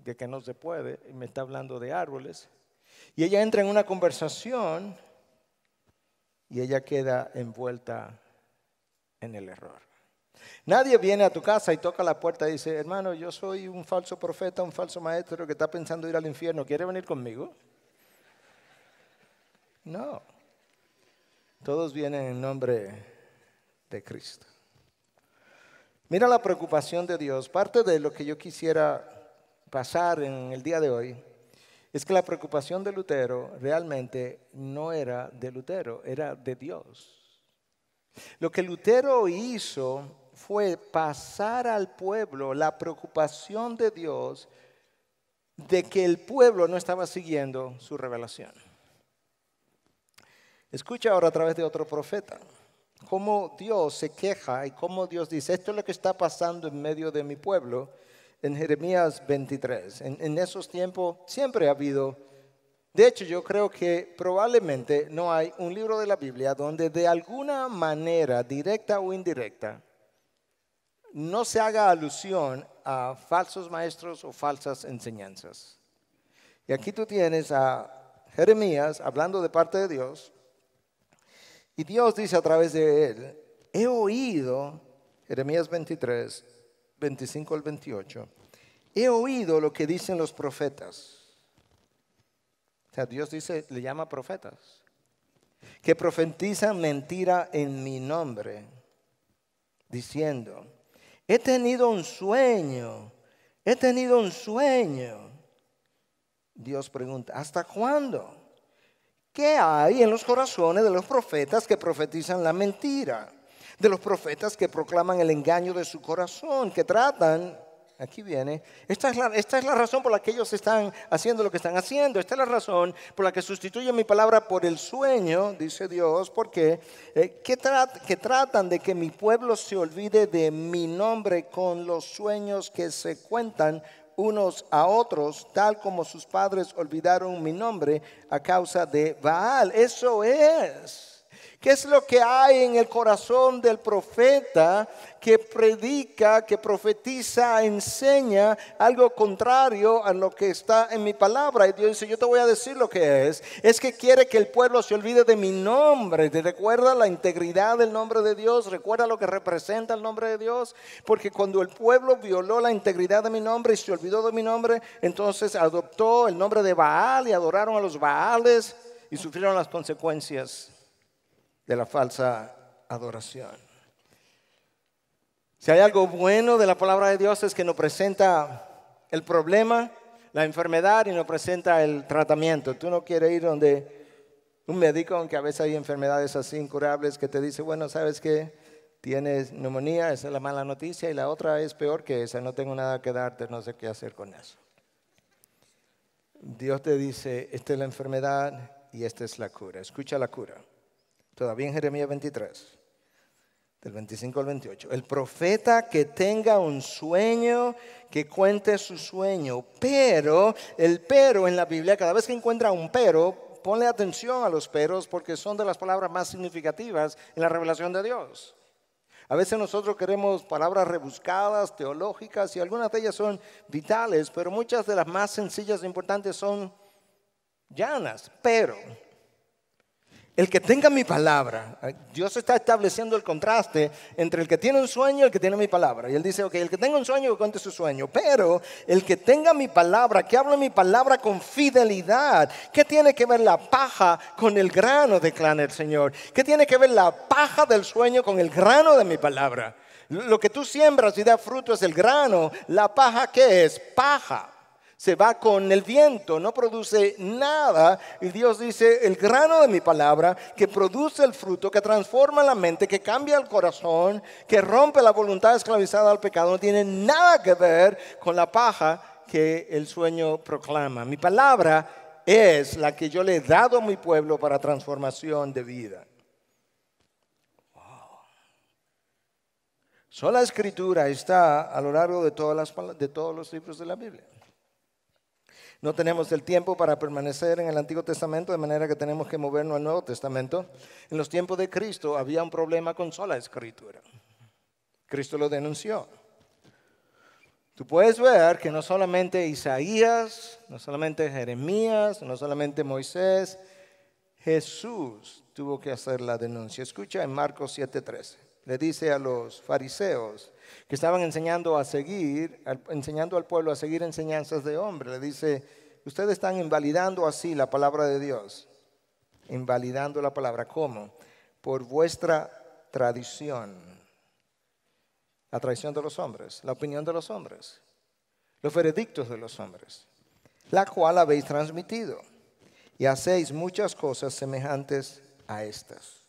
de que no se puede, y me está hablando de árboles. Y ella entra en una conversación y ella queda envuelta en el error. Nadie viene a tu casa y toca la puerta y dice, hermano, yo soy un falso profeta, un falso maestro que está pensando ir al infierno, ¿quiere venir conmigo? No. Todos vienen en nombre de Cristo. Mira la preocupación de Dios. Parte de lo que yo quisiera pasar en el día de hoy es que la preocupación de Lutero realmente no era de Lutero, era de Dios. Lo que Lutero hizo fue pasar al pueblo la preocupación de Dios de que el pueblo no estaba siguiendo su revelación. Escucha ahora a través de otro profeta cómo Dios se queja y cómo Dios dice, esto es lo que está pasando en medio de mi pueblo en Jeremías 23. En, esos tiempos siempre ha habido, de hecho yo creo que probablemente no hay un libro de la Biblia donde de alguna manera, directa o indirecta, no se haga alusión a falsos maestros o falsas enseñanzas. Y aquí tú tienes a Jeremías hablando de parte de Dios, y Dios dice a través de él, he oído, Jeremías 23, 25 al 28, he oído lo que dicen los profetas. O sea, Dios dice, le llama profetas, que profetizan mentira en mi nombre, diciendo, he tenido un sueño, he tenido un sueño. Dios pregunta, ¿hasta cuándo? ¿Qué hay en los corazones de los profetas que profetizan la mentira? de los profetas que proclaman el engaño de su corazón, que tratan, aquí viene, esta es, la, esta es la razón por la que ellos están haciendo lo que están haciendo, esta es la razón por la que sustituyen mi palabra por el sueño, dice Dios, porque eh, que, que tratan de que mi pueblo se olvide de mi nombre con los sueños que se cuentan unos a otros, tal como sus padres olvidaron mi nombre a causa de Baal. Eso es ¿Qué es lo que hay en el corazón del profeta que predica, que profetiza, enseña algo contrario a lo que está en mi palabra? Y Dios dice, yo te voy a decir lo que es. Es que quiere que el pueblo se olvide de mi nombre. ¿Te recuerda la integridad del nombre de Dios? ¿Recuerda lo que representa el nombre de Dios? Porque cuando el pueblo violó la integridad de mi nombre y se olvidó de mi nombre, entonces adoptó el nombre de Baal y adoraron a los Baales y sufrieron las consecuencias de la falsa adoración. Si hay algo bueno de la palabra de Dios es que nos presenta el problema, la enfermedad y nos presenta el tratamiento. Tú no quieres ir donde un médico, aunque a veces hay enfermedades así incurables que te dice, bueno, sabes que tienes neumonía, esa es la mala noticia, y la otra es peor que esa, no tengo nada que darte, no sé qué hacer con eso. Dios te dice, esta es la enfermedad y esta es la cura. Escucha la cura todavía en Jeremías 23, del 25 al 28. El profeta que tenga un sueño, que cuente su sueño, pero, el pero en la Biblia, cada vez que encuentra un pero, ponle atención a los peros porque son de las palabras más significativas en la revelación de Dios. A veces nosotros queremos palabras rebuscadas, teológicas, y algunas de ellas son vitales, pero muchas de las más sencillas e importantes son llanas. Pero, el que tenga mi palabra, Dios está estableciendo el contraste entre el que tiene un sueño y el que tiene mi palabra. Y él dice, ok, el que tenga un sueño, cuente su sueño. Pero el que tenga mi palabra, que hable mi palabra con fidelidad. ¿Qué tiene que ver la paja con el grano, declara el Señor? ¿Qué tiene que ver la paja del sueño con el grano de mi palabra? Lo que tú siembras y da fruto es el grano. ¿La paja qué es? Paja se va con el viento, no produce nada. Y Dios dice, el grano de mi palabra, que produce el fruto, que transforma la mente, que cambia el corazón, que rompe la voluntad esclavizada al pecado, no tiene nada que ver con la paja que el sueño proclama. Mi palabra es la que yo le he dado a mi pueblo para transformación de vida. Sola escritura está a lo largo de, todas las, de todos los libros de la Biblia. No tenemos el tiempo para permanecer en el Antiguo Testamento, de manera que tenemos que movernos al Nuevo Testamento. En los tiempos de Cristo había un problema con sola escritura. Cristo lo denunció. Tú puedes ver que no solamente Isaías, no solamente Jeremías, no solamente Moisés, Jesús tuvo que hacer la denuncia. Escucha en Marcos 7:13. Le dice a los fariseos, que estaban enseñando a seguir, enseñando al pueblo a seguir enseñanzas de hombre. Le dice, ustedes están invalidando así la palabra de Dios. Invalidando la palabra, ¿cómo? Por vuestra tradición. La tradición de los hombres, la opinión de los hombres, los veredictos de los hombres, la cual habéis transmitido. Y hacéis muchas cosas semejantes a estas.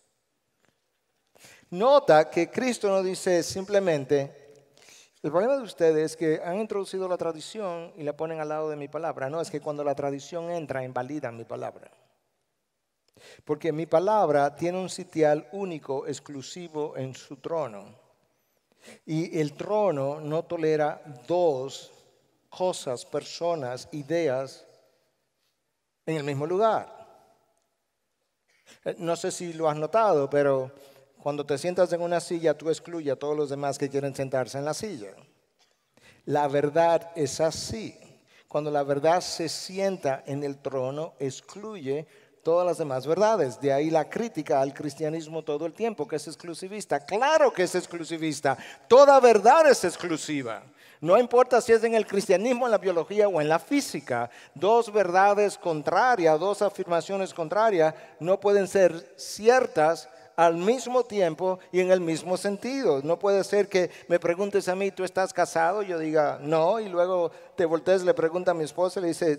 Nota que Cristo no dice simplemente, el problema de ustedes es que han introducido la tradición y la ponen al lado de mi palabra. No, es que cuando la tradición entra, invalida mi palabra. Porque mi palabra tiene un sitial único, exclusivo en su trono. Y el trono no tolera dos cosas, personas, ideas en el mismo lugar. Eh, no sé si lo has notado, pero cuando te sientas en una silla, tú excluyes a todos los demás que quieren sentarse en la silla. La verdad es así. Cuando la verdad se sienta en el trono, excluye todas las demás verdades. De ahí la crítica al cristianismo todo el tiempo, que es exclusivista. Claro que es exclusivista. Toda verdad es exclusiva. No importa si es en el cristianismo, en la biología o en la física. Dos verdades contrarias, dos afirmaciones contrarias, no pueden ser ciertas al mismo tiempo y en el mismo sentido. No puede ser que me preguntes a mí, ¿tú estás casado? Yo diga, no, y luego te voltees, le pregunta a mi esposa, le dice,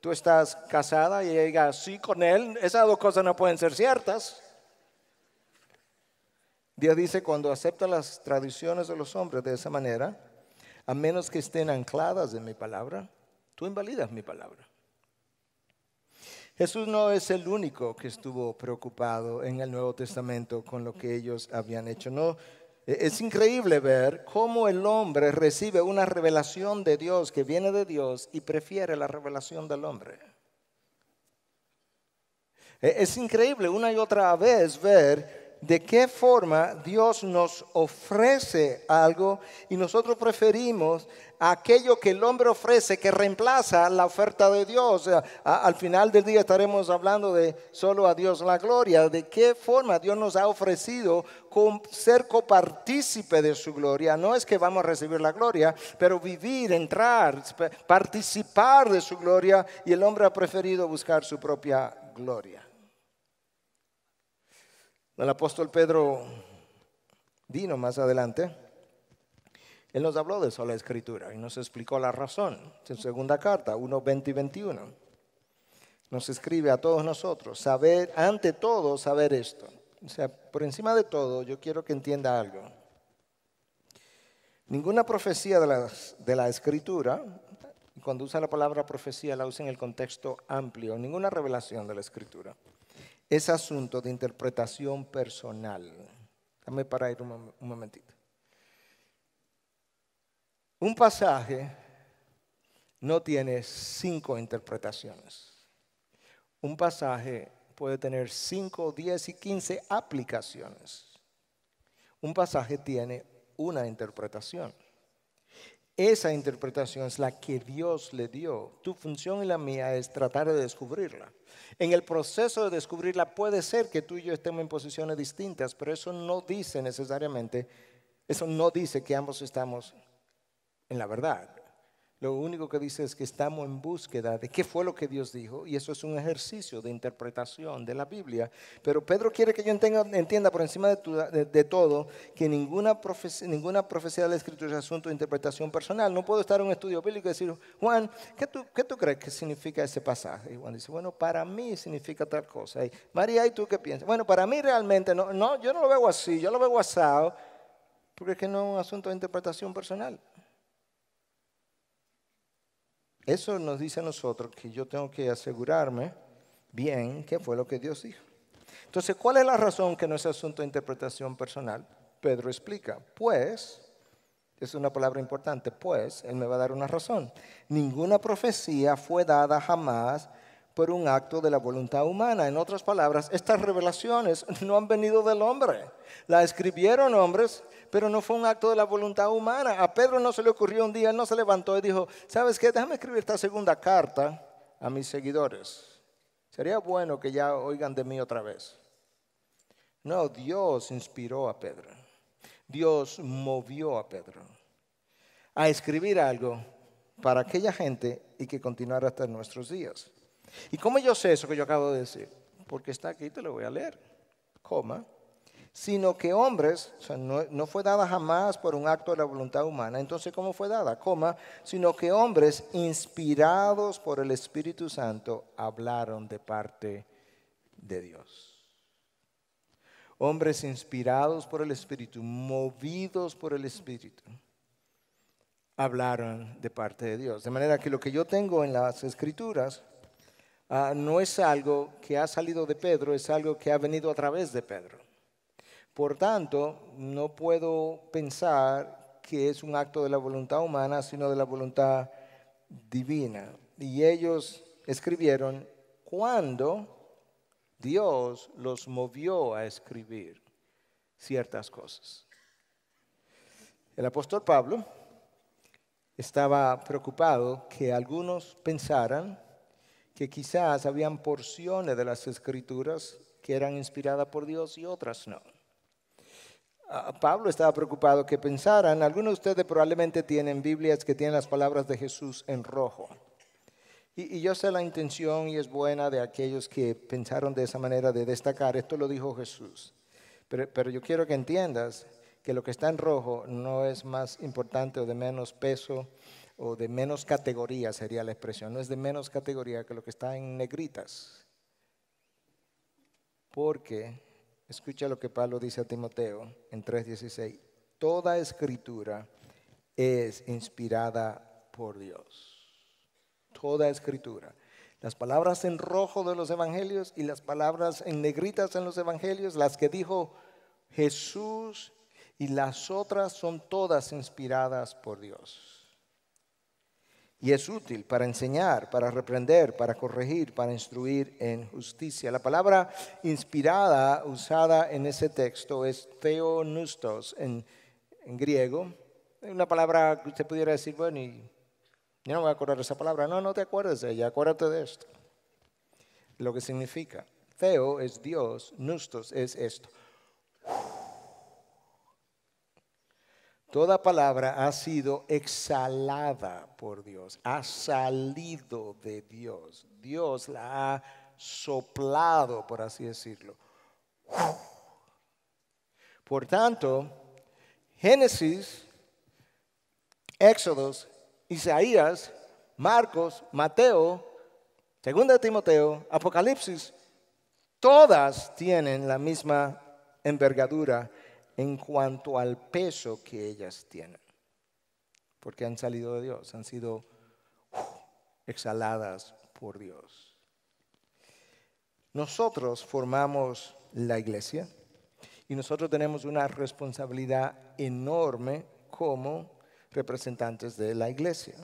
¿tú estás casada? Y ella diga, sí, con él. Esas dos cosas no pueden ser ciertas. Dios dice, cuando acepta las tradiciones de los hombres de esa manera, a menos que estén ancladas en mi palabra, tú invalidas mi palabra. Jesús no es el único que estuvo preocupado en el Nuevo Testamento con lo que ellos habían hecho. No, e-, es increíble ver cómo el hombre recibe una revelación de Dios que viene de Dios y prefiere la revelación del hombre. E-, es increíble una y otra vez ver de qué forma Dios nos ofrece algo y nosotros preferimos aquello que el hombre ofrece que reemplaza la oferta de Dios. Al final del día estaremos hablando de solo a Dios la gloria, de qué forma Dios nos ha ofrecido ser copartícipe de su gloria. No es que vamos a recibir la gloria, pero vivir, entrar, participar de su gloria y el hombre ha preferido buscar su propia gloria el apóstol Pedro vino más adelante, él nos habló de eso, la escritura y nos explicó la razón en segunda carta, 1, 20 y 21. Nos escribe a todos nosotros, saber, ante todo, saber esto. O sea, por encima de todo, yo quiero que entienda algo. Ninguna profecía de, de la escritura, cuando usa la palabra profecía, la usa en el contexto amplio, ninguna revelación de la escritura ese asunto de interpretación personal. Dame para ir un momentito. Un pasaje no tiene cinco interpretaciones. Un pasaje puede tener cinco, diez y quince aplicaciones. Un pasaje tiene una interpretación. Esa interpretación es la que Dios le dio. Tu función y la mía es tratar de descubrirla. En el proceso de descubrirla puede ser que tú y yo estemos en posiciones distintas, pero eso no dice necesariamente, eso no dice que ambos estamos en la verdad lo único que dice es que estamos en búsqueda de qué fue lo que Dios dijo y eso es un ejercicio de interpretación de la Biblia. Pero Pedro quiere que yo entienda, por encima de, todo que ninguna profecía, ninguna profecía de la Escritura es asunto de interpretación personal. No puedo estar en un estudio bíblico y decir, Juan, ¿qué tú, crees que significa ese pasaje? Y Juan dice, bueno, para mí significa tal cosa. Y María, ¿y tú qué piensas? Bueno, para mí realmente, no, no, yo no lo veo así, yo lo veo asado, porque es que no es un asunto de interpretación personal. Eso nos dice a nosotros que yo tengo que asegurarme bien qué fue lo que Dios dijo. Entonces, ¿cuál es la razón que no es asunto de interpretación personal? Pedro explica, pues, es una palabra importante, pues, él me va a dar una razón. Ninguna profecía fue dada jamás por un acto de la voluntad humana. En otras palabras, estas revelaciones no han venido del hombre. La escribieron hombres, pero no fue un acto de la voluntad humana. A Pedro no se le ocurrió un día, no se levantó y dijo, ¿sabes qué? Déjame escribir esta segunda carta a mis seguidores. Sería bueno que ya oigan de mí otra vez. No, Dios inspiró a Pedro. Dios movió a Pedro a escribir algo para aquella gente y que continuara hasta nuestros días. ¿Y cómo yo sé eso que yo acabo de decir? Porque está aquí, te lo voy a leer. Coma. Sino que hombres, o sea, no, no fue dada jamás por un acto de la voluntad humana. Entonces, ¿cómo fue dada? Coma. Sino que hombres inspirados por el Espíritu Santo hablaron de parte de Dios hombres inspirados por el Espíritu, movidos por el Espíritu, hablaron de parte de Dios. De manera que lo que yo tengo en las escrituras Ah, no es algo que ha salido de Pedro, es algo que ha venido a través de Pedro. Por tanto, no puedo pensar que es un acto de la voluntad humana, sino de la voluntad divina. Y ellos escribieron cuando Dios los movió a escribir ciertas cosas. El apóstol Pablo estaba preocupado que algunos pensaran que quizás habían porciones de las escrituras que eran inspiradas por Dios y otras no. Ah, Pablo estaba preocupado que pensaran, algunos de ustedes probablemente tienen Biblias que tienen las palabras de Jesús en rojo. Y, yo sé la intención y es buena de aquellos que pensaron de esa manera de destacar, esto lo dijo Jesús. Pero, pero yo quiero que entiendas que lo que está en rojo no es más importante o de menos peso o de menos categoría sería la expresión, no es de menos categoría que lo que está en negritas. Porque, escucha lo que Pablo dice a Timoteo en 3:16, toda escritura es inspirada por Dios. Toda escritura. Las palabras en rojo de los evangelios y las palabras en negritas en los evangelios, las que dijo Jesús y las otras son todas inspiradas por Dios y es útil para enseñar, para reprender, para corregir, para instruir en justicia. La palabra inspirada usada en ese texto es theonustos en, en griego. Una palabra que usted pudiera decir, bueno, y yo no me voy a acordar de esa palabra. No, no te acuerdes de ella, acuérdate de esto. Lo que significa. Theo es Dios, nustos es esto. Toda palabra ha sido exhalada por Dios, ha salido de Dios. Dios la ha soplado, por así decirlo. Por tanto, Génesis, Éxodos, Isaías, Marcos, Mateo, segunda Timoteo, Apocalipsis, todas tienen la misma envergadura en cuanto al peso que ellas tienen, porque han salido de Dios, han sido uh, exhaladas por Dios. Nosotros formamos la iglesia y nosotros tenemos una responsabilidad enorme como representantes de la iglesia.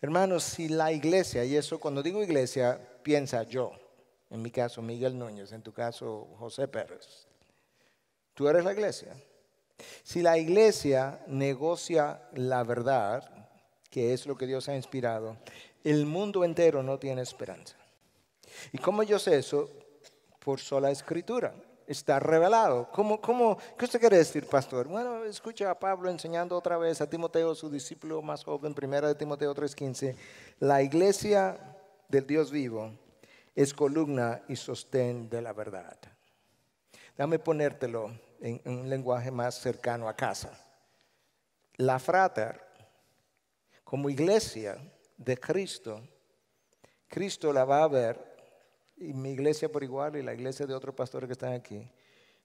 Hermanos, si la iglesia, y eso cuando digo iglesia, piensa yo, en mi caso Miguel Núñez, en tu caso José Pérez, Tú eres la iglesia. Si la iglesia negocia la verdad, que es lo que Dios ha inspirado, el mundo entero no tiene esperanza. ¿Y cómo yo sé eso? Por sola escritura. Está revelado. ¿Cómo, cómo, qué usted quiere decir, pastor? Bueno, escucha a Pablo enseñando otra vez a Timoteo, su discípulo más joven, primera de Timoteo 3:15. La iglesia del Dios vivo es columna y sostén de la verdad. Dame ponértelo en, un lenguaje más cercano a casa. La frater, como iglesia de Cristo, Cristo la va a ver, y mi iglesia por igual y la iglesia de otros pastores que están aquí,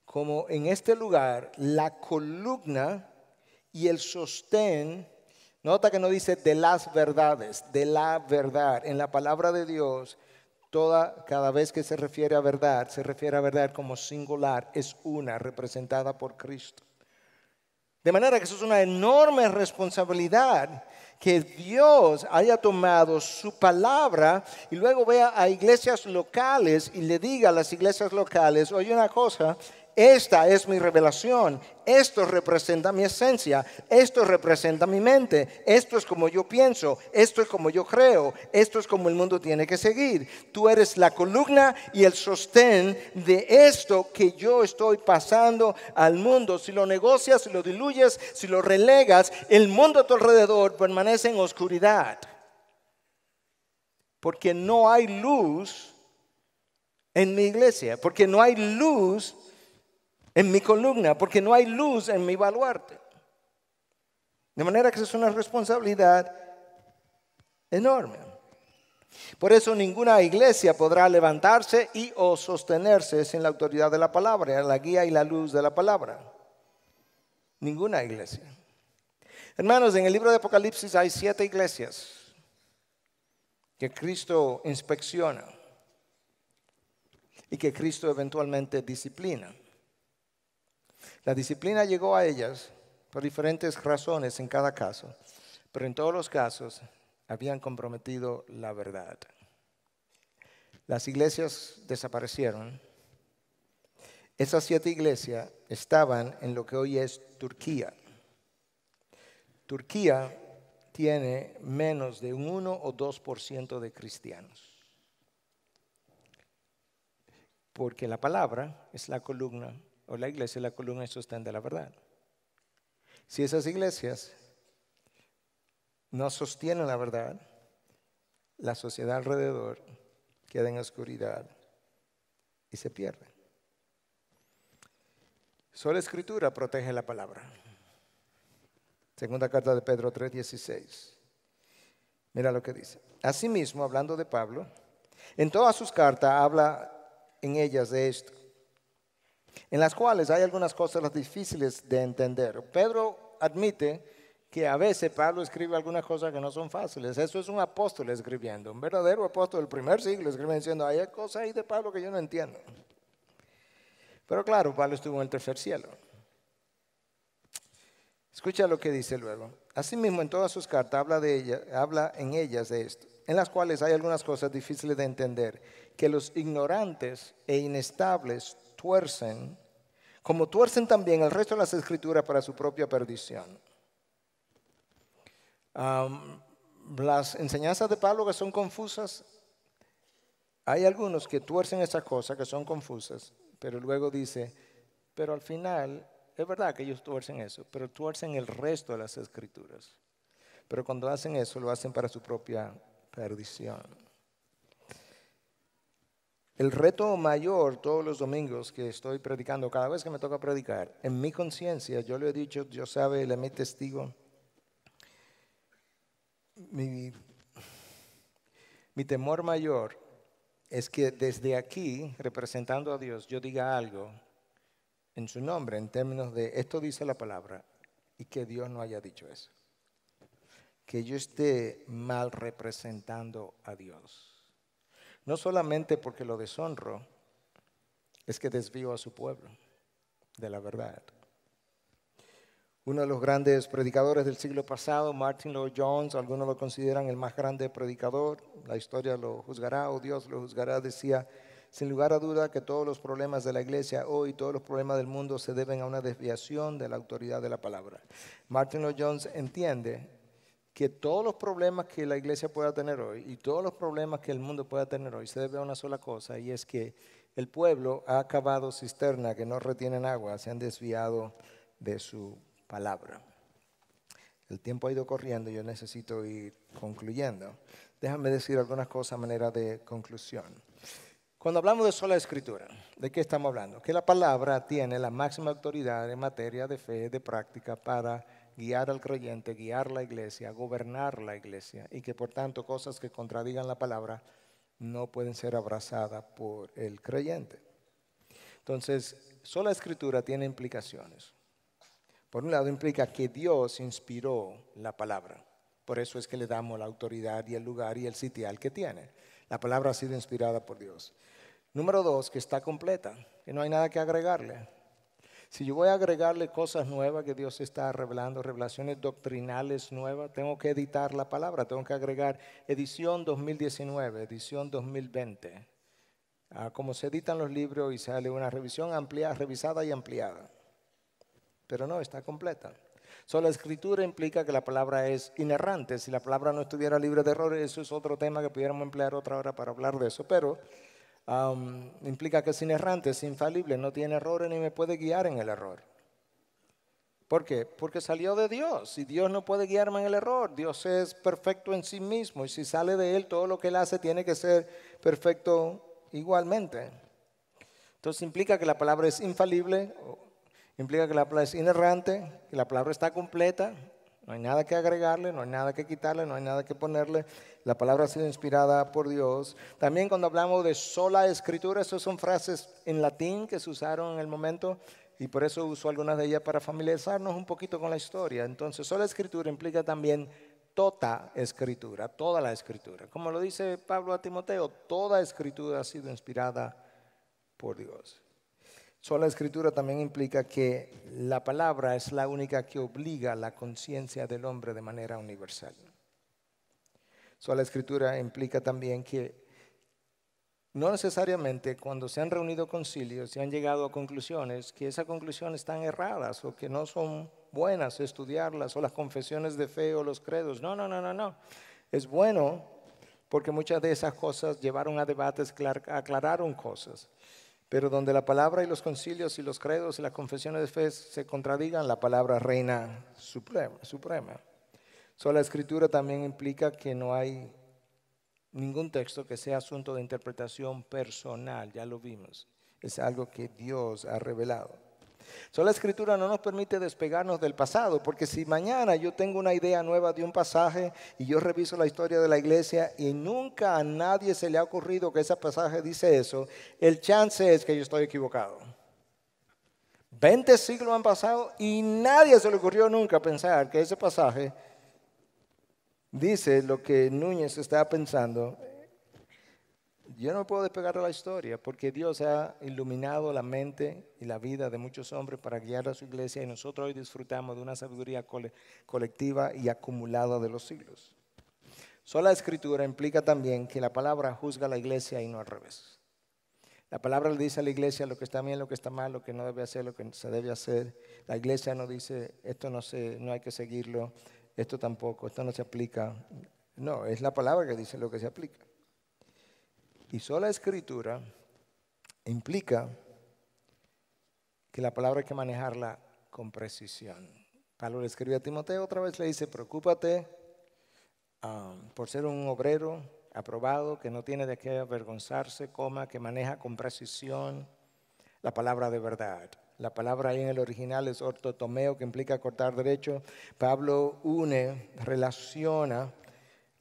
como en este lugar la columna y el sostén, nota que no dice de las verdades, de la verdad, en la palabra de Dios Toda, cada vez que se refiere a verdad, se refiere a verdad como singular, es una representada por Cristo. De manera que eso es una enorme responsabilidad que Dios haya tomado su palabra y luego vea a iglesias locales y le diga a las iglesias locales, oye una cosa, esta es mi revelación. Esto representa mi esencia. Esto representa mi mente. Esto es como yo pienso. Esto es como yo creo. Esto es como el mundo tiene que seguir. Tú eres la columna y el sostén de esto que yo estoy pasando al mundo. Si lo negocias, si lo diluyes, si lo relegas, el mundo a tu alrededor permanece en oscuridad. Porque no hay luz en mi iglesia. Porque no hay luz en mi columna, porque no hay luz en mi baluarte. De manera que es una responsabilidad enorme. Por eso ninguna iglesia podrá levantarse y o sostenerse sin la autoridad de la palabra, la guía y la luz de la palabra. Ninguna iglesia. Hermanos, en el libro de Apocalipsis hay siete iglesias que Cristo inspecciona y que Cristo eventualmente disciplina. La disciplina llegó a ellas por diferentes razones en cada caso, pero en todos los casos habían comprometido la verdad. Las iglesias desaparecieron. Esas siete iglesias estaban en lo que hoy es Turquía. Turquía tiene menos de un 1 o 2% de cristianos. Porque la palabra es la columna o la iglesia es la columna y sostiene la verdad. Si esas iglesias no sostienen la verdad, la sociedad alrededor queda en oscuridad y se pierde. Solo escritura protege la palabra. Segunda carta de Pedro 3:16. Mira lo que dice. Asimismo, hablando de Pablo, en todas sus cartas habla en ellas de esto en las cuales hay algunas cosas difíciles de entender. Pedro admite que a veces Pablo escribe algunas cosas que no son fáciles. Eso es un apóstol escribiendo, un verdadero apóstol del primer siglo escribiendo diciendo, hay cosas ahí de Pablo que yo no entiendo. Pero claro, Pablo estuvo en el tercer cielo. Escucha lo que dice luego. Asimismo, en todas sus cartas de habla en ellas de esto, en las cuales hay algunas cosas difíciles de entender, que los ignorantes e inestables tuercen, como tuercen también el resto de las escrituras para su propia perdición. las enseñanzas de Pablo que son confusas, hay algunos que tuercen esas cosas que son confusas, pero luego dice, pero al final, es verdad que ellos tuercen eso, pero tuercen el resto de las escrituras. Pero cuando hacen eso, lo hacen para su propia perdición. El reto mayor todos los domingos que estoy predicando, cada vez que me toca predicar, en mi conciencia, yo le he dicho, Dios sabe, le testigo, mi temor mayor es que desde aquí, representando a Dios, yo diga algo en su nombre, en términos de esto dice la palabra, y que Dios no haya dicho eso. Que yo esté mal representando a Dios. No solamente porque lo deshonro, es que desvío a su pueblo de la verdad. Uno de los grandes predicadores del siglo pasado, Martin Lloyd Jones, algunos lo consideran el más grande predicador, la historia lo juzgará o Dios lo juzgará, decía, sin lugar a duda que todos los problemas de la iglesia hoy, todos los problemas del mundo se deben a una desviación de la autoridad de la palabra. Martin Lloyd Jones entiende que todos los problemas que la iglesia pueda tener hoy y todos los problemas que el mundo pueda tener hoy se debe a una sola cosa y es que el pueblo ha acabado cisterna que no retienen agua, se han desviado de su palabra. El tiempo ha ido corriendo, y yo necesito ir concluyendo. Déjame decir algunas cosas a manera de conclusión. Cuando hablamos de sola escritura, ¿de qué estamos hablando? Que la palabra tiene la máxima autoridad en materia de fe, de práctica para guiar al creyente, guiar la iglesia, gobernar la iglesia y que por tanto cosas que contradigan la palabra no pueden ser abrazadas por el creyente. Entonces, sola escritura tiene implicaciones. Por un lado implica que Dios inspiró la palabra. Por eso es que le damos la autoridad y el lugar y el sitial que tiene. La palabra ha sido inspirada por Dios. Número dos, que está completa, que no hay nada que agregarle. Si yo voy a agregarle cosas nuevas que Dios está revelando, revelaciones doctrinales nuevas, tengo que editar la palabra, tengo que agregar edición 2019, edición 2020. Ah, como se editan los libros y sale una revisión ampliada, revisada y ampliada. Pero no, está completa. Solo la escritura implica que la palabra es inerrante. Si la palabra no estuviera libre de errores, eso es otro tema que pudiéramos emplear otra hora para hablar de eso. Pero implica que es inerrante, es infalible, no tiene errores ni me puede guiar en el error. ¿Por qué? Porque salió de Dios y Dios no puede guiarme en el error. Dios es perfecto en sí mismo y si sale de Él, todo lo que Él hace tiene que ser perfecto igualmente. Entonces implica que la palabra es infalible, implica que la palabra es inerrante, que la palabra está completa, no hay nada que agregarle, no hay nada que quitarle, no hay nada que ponerle. La palabra ha sido inspirada por Dios. También cuando hablamos de sola escritura, esas son frases en latín que se usaron en el momento y por eso uso algunas de ellas para familiarizarnos un poquito con la historia. Entonces, sola escritura implica también toda escritura, toda la escritura. Como lo dice Pablo a Timoteo, toda escritura ha sido inspirada por Dios. La escritura también implica que la palabra es la única que obliga la conciencia del hombre de manera universal. La escritura implica también que no necesariamente cuando se han reunido concilios y han llegado a conclusiones que esas conclusiones están erradas o que no son buenas estudiarlas o las confesiones de fe o los credos. No, no, no, no, no. Es bueno porque muchas de esas cosas llevaron a debates, aclararon cosas. Pero donde la palabra y los concilios y los credos y las confesiones de fe se contradigan, la palabra reina suprema. suprema. la escritura también implica que no hay ningún texto que sea asunto de interpretación personal, ya lo vimos. Es algo que Dios ha revelado. Solo la escritura no nos permite despegarnos del pasado, porque si mañana yo tengo una idea nueva de un pasaje y yo reviso la historia de la iglesia y nunca a nadie se le ha ocurrido que ese pasaje dice eso, el chance es que yo estoy equivocado. Veinte siglos han pasado y nadie se le ocurrió nunca pensar que ese pasaje dice lo que Núñez estaba pensando yo no puedo despegar de la historia porque Dios ha iluminado la mente y la vida de muchos hombres para guiar a su iglesia y nosotros hoy disfrutamos de una sabiduría colectiva y acumulada de los siglos. Sola escritura implica también que la palabra juzga a la iglesia y no al revés. La palabra le dice a la iglesia lo que está bien, lo que está mal, lo que no debe hacer, lo que se debe hacer. La iglesia no dice esto no, se, no hay que seguirlo, esto tampoco, esto no se aplica. No, es la palabra que dice lo que se aplica. Y sola escritura implica que la palabra hay que manejarla con precisión. Pablo le escribió a Timoteo otra vez, le dice, preocúpate ah, por ser un obrero aprobado, que no tiene de qué avergonzarse, coma, que maneja con precisión la palabra de verdad. La palabra ahí en el original es ortotomeo, que implica cortar derecho. Pablo une, relaciona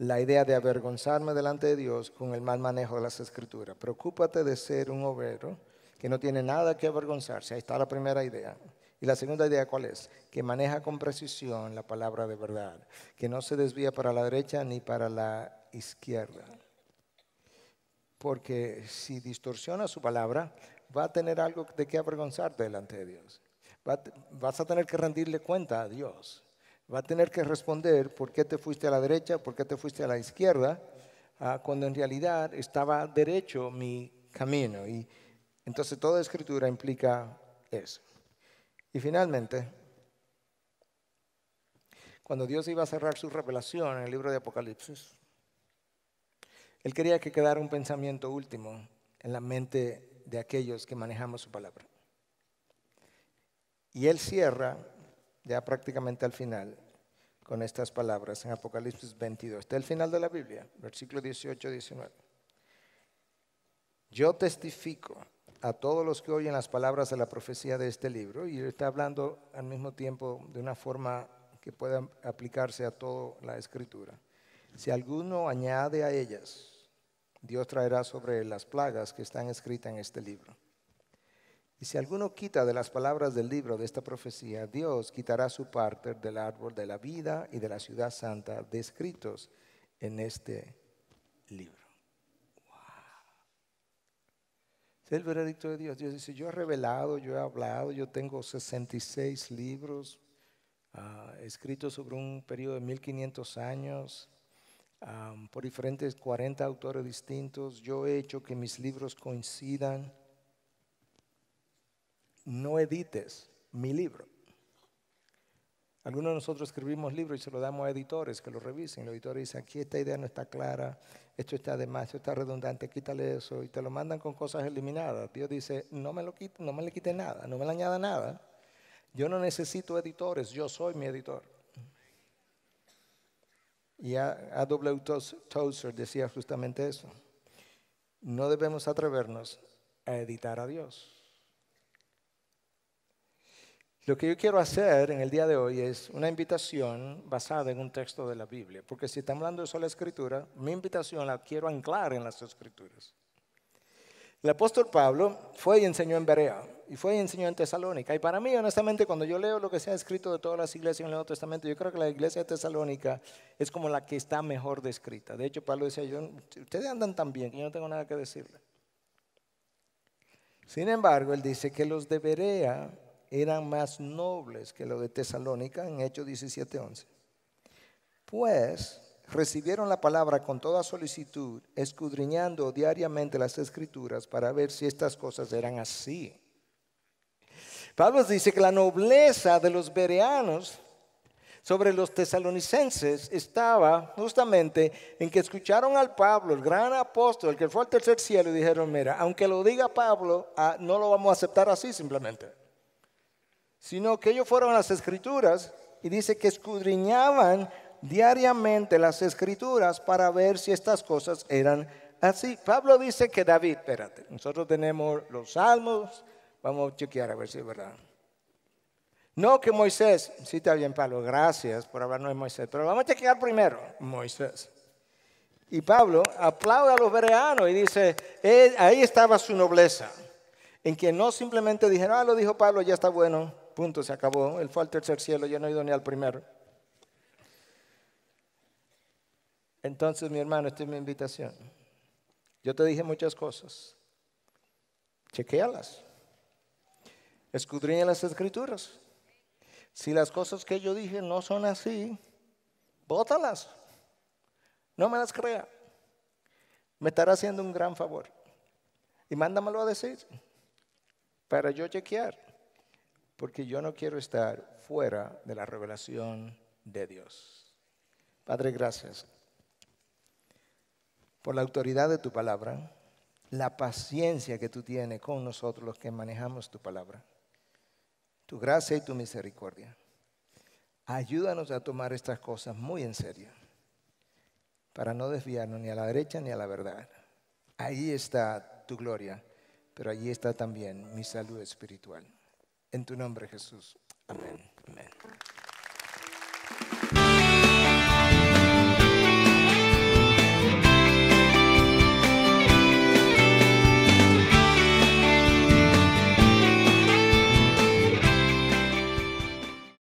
la idea de avergonzarme delante de Dios con el mal manejo de las escrituras. Preocúpate de ser un obrero que no tiene nada que avergonzarse. Ahí está la primera idea. Y la segunda idea, ¿cuál es? Que maneja con precisión la palabra de verdad, que no se desvía para la derecha ni para la izquierda. Porque si distorsiona su palabra, va a tener algo de qué avergonzarte delante de Dios. vas a tener que rendirle cuenta a Dios va a tener que responder por qué te fuiste a la derecha, por qué te fuiste a la izquierda, ah, cuando en realidad estaba derecho mi camino. Y entonces toda escritura implica eso. Y finalmente, cuando Dios iba a cerrar su revelación en el libro de Apocalipsis, Él quería que quedara un pensamiento último en la mente de aquellos que manejamos su palabra. Y Él cierra ya prácticamente al final, con estas palabras en Apocalipsis 22. Está el final de la Biblia, versículo 18, 19. Yo testifico a todos los que oyen las palabras de la profecía de este libro, y está hablando al mismo tiempo de una forma que pueda aplicarse a toda la escritura. Si alguno añade a ellas, Dios traerá sobre las plagas que están escritas en este libro. Y si alguno quita de las palabras del libro de esta profecía, Dios quitará su parte del árbol de la vida y de la ciudad santa descritos en este libro. Wow. Es el veredicto de Dios. Dios dice, yo he revelado, yo he hablado, yo tengo 66 libros ah, escritos sobre un periodo de 1500 años. Ah, por diferentes 40 autores distintos, yo he hecho que mis libros coincidan no edites mi libro. Algunos de nosotros escribimos libros y se lo damos a editores que lo revisen. Los editor dicen, aquí esta idea no está clara, esto está de más, esto está redundante, quítale eso. Y te lo mandan con cosas eliminadas. Dios dice, no me, lo quite, no me le quite nada, no me le añada nada. Yo no necesito editores, yo soy mi editor. Y A. W. Tozer decía justamente eso. No debemos atrevernos a editar a Dios. Lo que yo quiero hacer en el día de hoy es una invitación basada en un texto de la Biblia, porque si estamos hablando de sola escritura, mi invitación la quiero anclar en las escrituras. El apóstol Pablo fue y enseñó en Berea, y fue y enseñó en Tesalónica. Y para mí, honestamente, cuando yo leo lo que se ha escrito de todas las iglesias en el Nuevo Testamento, yo creo que la iglesia de Tesalónica es como la que está mejor descrita. De hecho, Pablo decía, ustedes andan tan bien, yo no tengo nada que decirle. Sin embargo, él dice que los de Berea eran más nobles que los de Tesalónica en Hechos 17:11. Pues recibieron la palabra con toda solicitud, escudriñando diariamente las escrituras para ver si estas cosas eran así. Pablo dice que la nobleza de los bereanos sobre los tesalonicenses estaba justamente en que escucharon al Pablo, el gran apóstol, el que fue al tercer cielo, y dijeron, mira, aunque lo diga Pablo, ah, no lo vamos a aceptar así simplemente sino que ellos fueron a las escrituras y dice que escudriñaban diariamente las escrituras para ver si estas cosas eran así. Pablo dice que David, espérate, nosotros tenemos los salmos, vamos a chequear a ver si es verdad. No que Moisés, sí está bien Pablo, gracias por hablarnos de Moisés, pero vamos a chequear primero Moisés. Y Pablo aplaude a los bereanos y dice, eh, ahí estaba su nobleza, en que no simplemente dijeron, ah, lo dijo Pablo, ya está bueno, punto, se acabó. El fue al tercer cielo, yo no he ido ni al primero. Entonces, mi hermano, esta es mi invitación. Yo te dije muchas cosas. Chequéalas. Escudriña las escrituras. Si las cosas que yo dije no son así, bótalas. No me las crea. Me estará haciendo un gran favor. Y mándamelo a decir para yo chequear porque yo no quiero estar fuera de la revelación de Dios. Padre, gracias por la autoridad de tu palabra, la paciencia que tú tienes con nosotros los que manejamos tu palabra, tu gracia y tu misericordia. Ayúdanos a tomar estas cosas muy en serio, para no desviarnos ni a la derecha ni a la verdad. Ahí está tu gloria, pero allí está también mi salud espiritual. En tu nombre, Jesús. Amén. Amén.